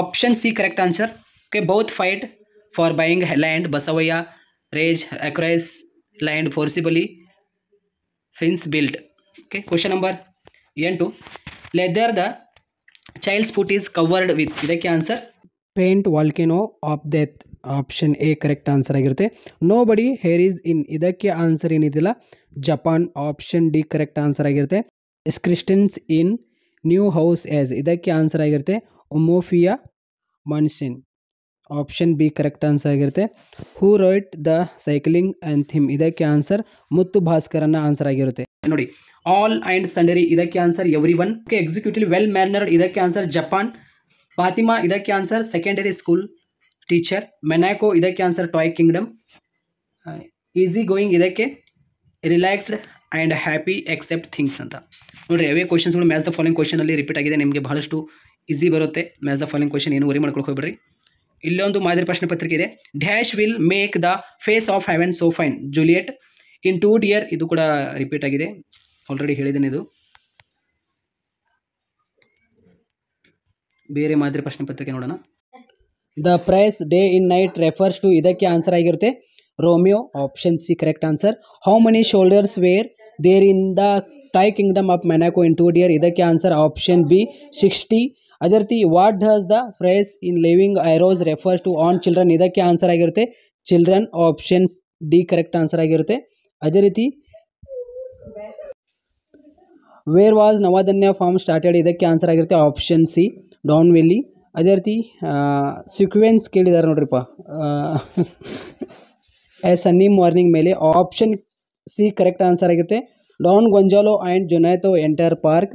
option C correct answer okay both fight for buying land Basavayya rage across land forcibly fence built okay question number ಎಂಟು leather the child's foot is covered with ಇದಕ್ಕೆ answer paint ವಾಲ್ಕಿನೋ of death option A correct answer ಆಗಿರುತ್ತೆ nobody hair is in ಇದಕ್ಕೆ answer ಏನಿದಿಲ್ಲ Japan option D correct answer ಆಗಿರುತ್ತೆ as Christians in new house as ಇದಕ್ಕೆ answer ಆಗಿರುತ್ತೆ ಒಮೋಫಿಯಾ ಮನ್ಸಿನ್ ಆಪ್ಷನ್ ಬಿ ಕರೆಕ್ಟ್ ಆನ್ಸರ್ ಆಗಿರುತ್ತೆ who wrote the cycling and them ಇದಕ್ಕೆ ಆನ್ಸರ್ ಮುತ್ತು ಭಾಸ್ಕರನ್ನ ಆನ್ಸರ್ ಆಗಿರುತ್ತೆ ನೋಡಿ ಆಲ್ ಆ್ಯಂಡ್ ಸಂಡರಿ ಇದಕ್ಕೆ answer every one executive well mannered ಇದಕ್ಕೆ ಆನ್ಸರ್ ಜಪಾನ್ ಫಾತಿಮಾ ಇದಕ್ಕೆ answer secondary school teacher Monaco ಇದಕ್ಕೆ answer toy kingdom easy going ಇದಕ್ಕೆ relaxed and happy accept things ಅಂತ ನೋಡಿರಿ ಯಾವೇ ಕ್ವಶನ್ಸ್ಗಳು ಮ್ಯಾಚ್ ದ ಫಾಲೋಯಿಂಗ್ ಕ್ವಶನಲ್ಲಿ ರಿಪೀಟ್ ಆಗಿದೆ ನಿಮಗೆ ಬಹಳಷ್ಟು ಈಸಿ ಬರುತ್ತೆ ಮ್ಯಾಚ್ ದ ಫಾಲೋಯಿಂಗ್ ಕ್ವಶನ್ ಏನು ವರಿ ಮಾಡ್ಕೊಳಕ್ಕೆ ಹೋಗ್ಬಿಡ್ರಿ ಇಲ್ಲೊಂದು ಮಾದರಿ ಪ್ರಶ್ನೆ ಪತ್ರಿಕೆ ಇದೆ dash will make the face of heaven so fine Juliet in two dear ಇದು ಕೂಡ ರಿಪೀಟ್ ಆಗಿದೆ ಆಲ್ರೆಡಿ ಹೇಳಿದ್ದೇನೆ ಇದು ಬೇರೆ ಮಾದರಿ ಪ್ರಶ್ನೆ ಪತ್ರಿಕೆ ನೋಡೋಣ the prize day in night refers to ಇದಕ್ಕೆ ಆನ್ಸರ್ ಆಗಿರುತ್ತೆ Romeo option C correct answer how many shoulders were there in the toy kingdom of Monaco in two dear ಇದಕ್ಕೆ ಆನ್ಸರ್ ಆಪ್ಷನ್ ಬಿ ಸಿಕ್ಸ್ಟಿ ಅದೇ ರೀತಿ what does the phrase in living arrows refers to on children ಇದಕ್ಕೆ answer ಆಗಿರುತ್ತೆ children option D correct answer ಆಗಿರುತ್ತೆ ಅದೇ ರೀತಿ where was Navdanya farm started ಇದಕ್ಕೆ answer ಆಗಿರುತ್ತೆ ಆಪ್ಷನ್ ಸಿ ಡೌನ್ ವ್ಯಾಲಿ ಅದೇ ರೀತಿ ಸಿಕ್ವೆನ್ಸ್ ಕೇಳಿದ್ದಾರೆ ನೋಡ್ರಿಪ್ಪ ಎ ಸನ್ನಿ ಮಾರ್ನಿಂಗ್ ಮೇಲೆ ಆಪ್ಷನ್ ಸಿ ಕರೆಕ್ಟ್ ಆನ್ಸರ್ ಆಗಿರುತ್ತೆ Don Gonzalo and Jonatho enter park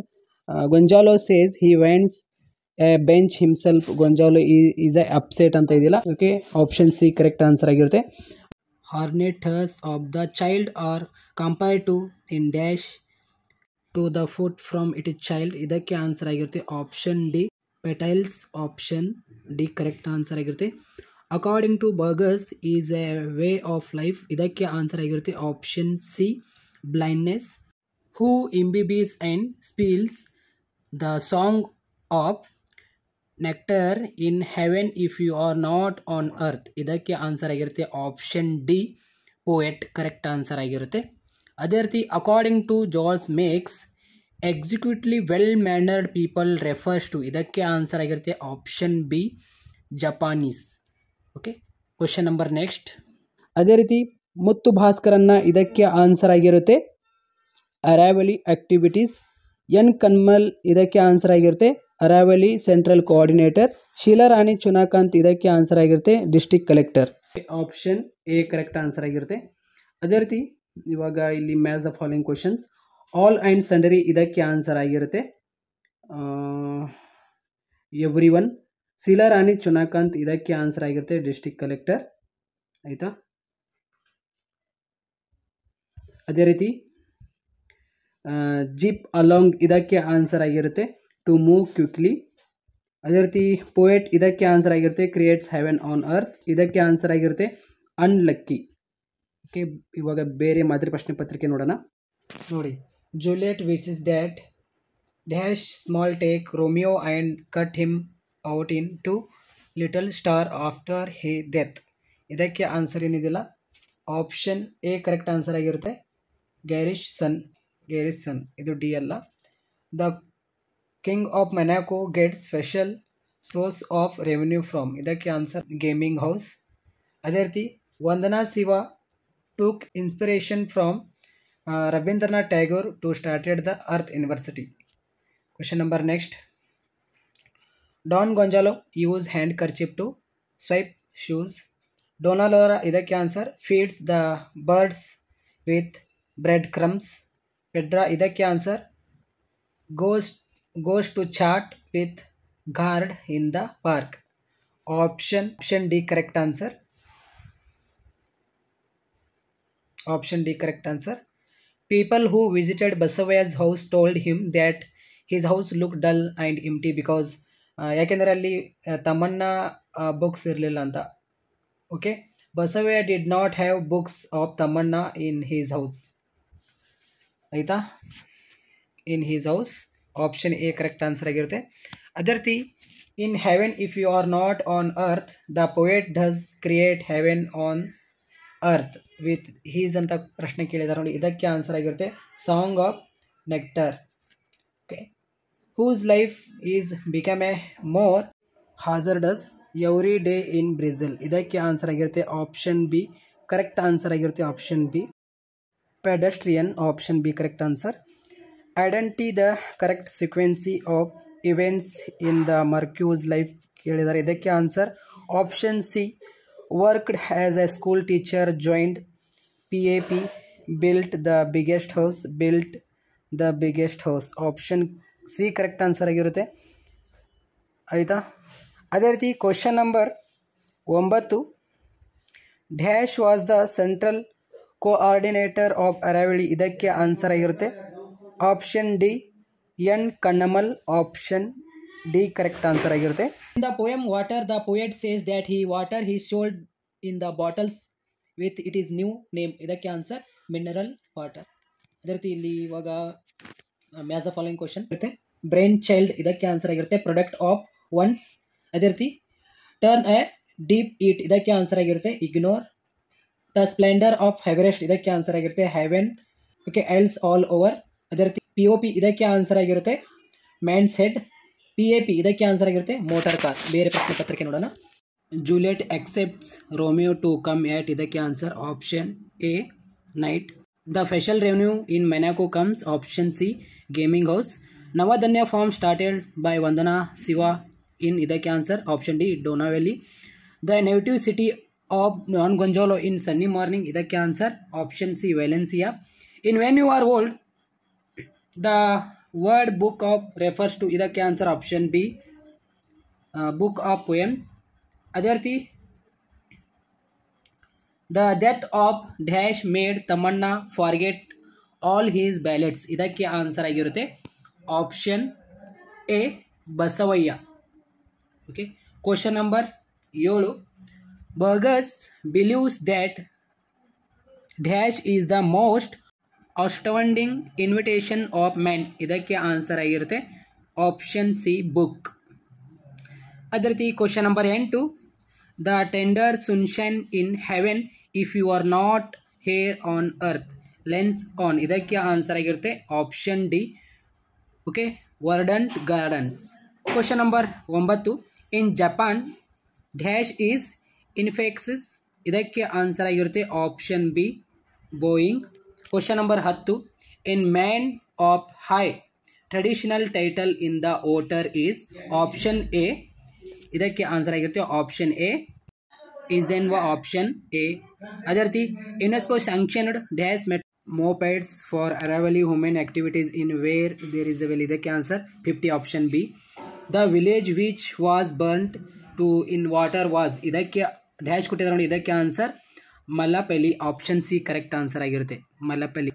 Gonzalo says he wants a bench himself Gonzalo is a upset ಅಂತ ಇದೆಯಲ್ಲ okay option C correct answer ಆಗಿರುತ್ತೆ ಹಾರ್ನೆಟರ್ಸ್ of the child are compare to in dash to the food from it is child ಇದಕ್ಕೆ answer ಆಗಿರುತ್ತೆ option D petals option D correct answer ಆಗಿರುತ್ತೆ according to burgers is a way of life ಇದಕ್ಕೆ answer ಆಗಿರುತ್ತೆ option C blindness who imbibes and spills the song of nectar in heaven if you are not on earth ಇದಕ್ಕೆ answer ಆಗಿರುತ್ತೆ option D poet correct answer ಆಗಿರುತ್ತೆ ಅದೇ ರೀತಿ according to George makes exquisitely well mannered people refers to ಇದಕ್ಕೆ answer ಆಗಿರುತ್ತೆ option B Japanese okay question number next ಅದೇ ರೀತಿ ಮುತ್ತು ಭಾಸ್ಕರನ್ನ ಇದಕ್ಕೆ ಆನ್ಸರ್ ಆಗಿರುತ್ತೆ ಅರಾವಲಿ ಆಕ್ಟಿವಿಟೀಸ್ ಎನ್ ಕನ್ಮಲ್ ಇದಕ್ಕೆ ಆನ್ಸರ್ ಆಗಿರುತ್ತೆ ಅರಾವಲಿ ಸೆಂಟ್ರಲ್ ಕೋಆರ್ಡಿನೇಟರ್ ಶೀಲಾ ಶೀಲಾರಾಣಿ ಚುನಾಕಾಂತ್ ಇದಕ್ಕೆ ಆನ್ಸರ್ ಆಗಿರುತ್ತೆ district collector option A correct answer ಆಗಿರುತ್ತೆ ಅದೇ ರೀತಿ ಇವಾಗ ಇಲ್ಲಿ match of following questions all and sundry ಇದಕ್ಕೆ ಆನ್ಸರ್ ಆಗಿರುತ್ತೆ ಎವ್ರಿ ಒನ್ ಶೀಲಾರಾಣಿ ಚುನಾಕಾಂತ್ ಇದಕ್ಕೆ ಆನ್ಸರ್ ಆಗಿರುತ್ತೆ ಡಿಸ್ಟಿಕ್ ಕಲೆಕ್ಟರ್ ಆಯಿತಾ ಅದೇ ರೀತಿ ಜಿಪ್ ಅಲಾಂಗ್ ಇದಕ್ಕೆ ಆನ್ಸರ್ ಆಗಿರುತ್ತೆ ಟು ಮೂವ್ ಕ್ವಿಕ್ಲಿ ಅದೇ ರೀತಿ ಪೋಯೆಟ್ ಇದಕ್ಕೆ ಆನ್ಸರ್ ಆಗಿರುತ್ತೆ ಕ್ರಿಯೇಟ್ಸ್ ಹೆವೆನ್ ಆನ್ ಅರ್ತ್ ಇದಕ್ಕೆ ಆನ್ಸರ್ ಆಗಿರುತ್ತೆ ಅನ್ಲಕ್ಕಿ ಓಕೆ ಇವಾಗ ಬೇರೆ ಮಾದರಿ ಪ್ರಶ್ನೆ ಪತ್ರಿಕೆ ನೋಡೋಣ ನೋಡಿ Juliet wishes that Dash Small take Romeo and cut him out in two little star after he death ಇದಕ್ಕೆ ಆನ್ಸರ್ ಏನಿದಿಲ್ಲ ಆಪ್ಷನ್ ಎ ಕರೆಕ್ಟ್ ಆನ್ಸರ್ ಆಗಿರುತ್ತೆ ಗ್ಯಾರಿಶ್ ಸನ್ ಗ್ಯಾರಿಶ್ ಸನ್ ಇದು ಡಿ ಅಲ್ಲ the king of Monaco get special source of revenue from ಇದಕ್ಕೆ answer gaming house ಅದೇ ರೀತಿ Vandana Shiva took inspiration from uh, Rabindranath Tagore to started the Earth University. Question number next. Don Gonzalo use handkerchief to swipe shoes. Dona Laura ಇದಕ್ಕೆ answer? Feeds the birds with breadcrumbs. Crumbs Pedro ಇದಕ್ಕೆ goes goes to chat with guard in the park option option d correct answer option d correct answer People who visited ಬಸವಯ್ಯಸ್ house told him that his house looked dull and empty because ಯಾಕೆಂದರೆ ಅಲ್ಲಿ Thammanna books ಇರಲಿಲ್ಲ ಅಂತ okay Basavayya did not have books of Thammanna in his house ಆಯಿತಾ in his house option A correct answer ಆಗಿರುತ್ತೆ ಅದೇ ರೀತಿ in heaven if you are not on earth the poet does create heaven on earth with he is अंत प्रश्न ಕೇಳಿದಾರ ನೋಡಿ ಇದಕ್ಕೆ answer ಆಗಿರುತ್ತೆ song of nectar okay who is life is become a more hazardous every day in Brazil ಇದಕ್ಕೆ answer ಆಗಿರುತ್ತೆ option B correct answer ಆಗಿರುತ್ತೆ option B pedestrian option B correct answer identify the correct sequence of events in the Marcus life ಕೇಳಿದಾರ ಇದಕ್ಕೆ answer option C worked a school teacher school P A P built the biggest house built the biggest house option C correct answer ಆಗಿರುತ್ತೆ ಆಯಿತಾ ಅದೇ ರೀತಿ question number ಒಂಬತ್ತು dash was the central coordinator of Aravali ಇದಕ್ಕೆ answer ಆಗಿರುತ್ತೆ option D N Kannammal option डि correct answer आगे in दोयम water the poet says that he water he should in the bottle with it is new name इे answer mineral water अदे रीति match the following question brain child इे answer आगे product of one अदे रीति turn a deep ईट इे answer आगे ignore the splendour of Everest इे आंसर आगे heaven okay else all over अदे रीति पी ओ पी इे आंसर आगे main head P A P ಇದಕ್ಕೆ ಆನ್ಸರ್ ಆಗಿರುತ್ತೆ ಮೋಟಾರ್ ಕಾರ್ ಬೇರೆ ಪ್ರಶ್ನೆ ಪತ್ರಿಕೆ ನೋಡೋಣ Juliet accepts Romeo to come at ಇದಕ್ಕೆ answer option A night the special revenue in Monaco comes option C gaming house Navdanya farm started by Vandana Shiva in ಇದಕ್ಕೆ answer option D ಡೋನಾವೆಲಿ the negative city of Don Gonzalo in sunny morning ಇದಕ್ಕೆ answer option C Valencia in when you are old the word book of refers to ಇದಕ್ಕೆ answer option B book of poems ಅದೇ ರೀತಿ the death of dash made Thammanna forget all his ballads ಇದಕ್ಕೆ answer ಆಗಿರುತ್ತೆ option A Basavayya okay question number ಏಳು Burgess believes that dash is the most outstanding invitation of man ಇದಕ್ಕೆ answer ಆಗಿರುತ್ತೆ option C book ಅದೇ ರೀತಿ question number ಎಂಟು the tender sunshine in heaven if you are not here on earth lens on ಇದಕ್ಕೆ answer ಆಗಿರುತ್ತೆ option D okay verdant gardens question number ಒಂಬತ್ತು in Japan dash is infections ಇದಕ್ಕೆ answer ಆಗಿರುತ್ತೆ option B Boeing question number हत in man of high traditional title in the water is option A इधर answer आगे option A is an व option A अदरती UNESCO sanctioned dash मेट mopeds for Aravali women activities in where there is a well इधर answer fifty option B the village which was burn to in water was इधर dash को answer Malapalli option C correct answer ಆಗಿರುತ್ತೆ ಮಲಪೆಲಿ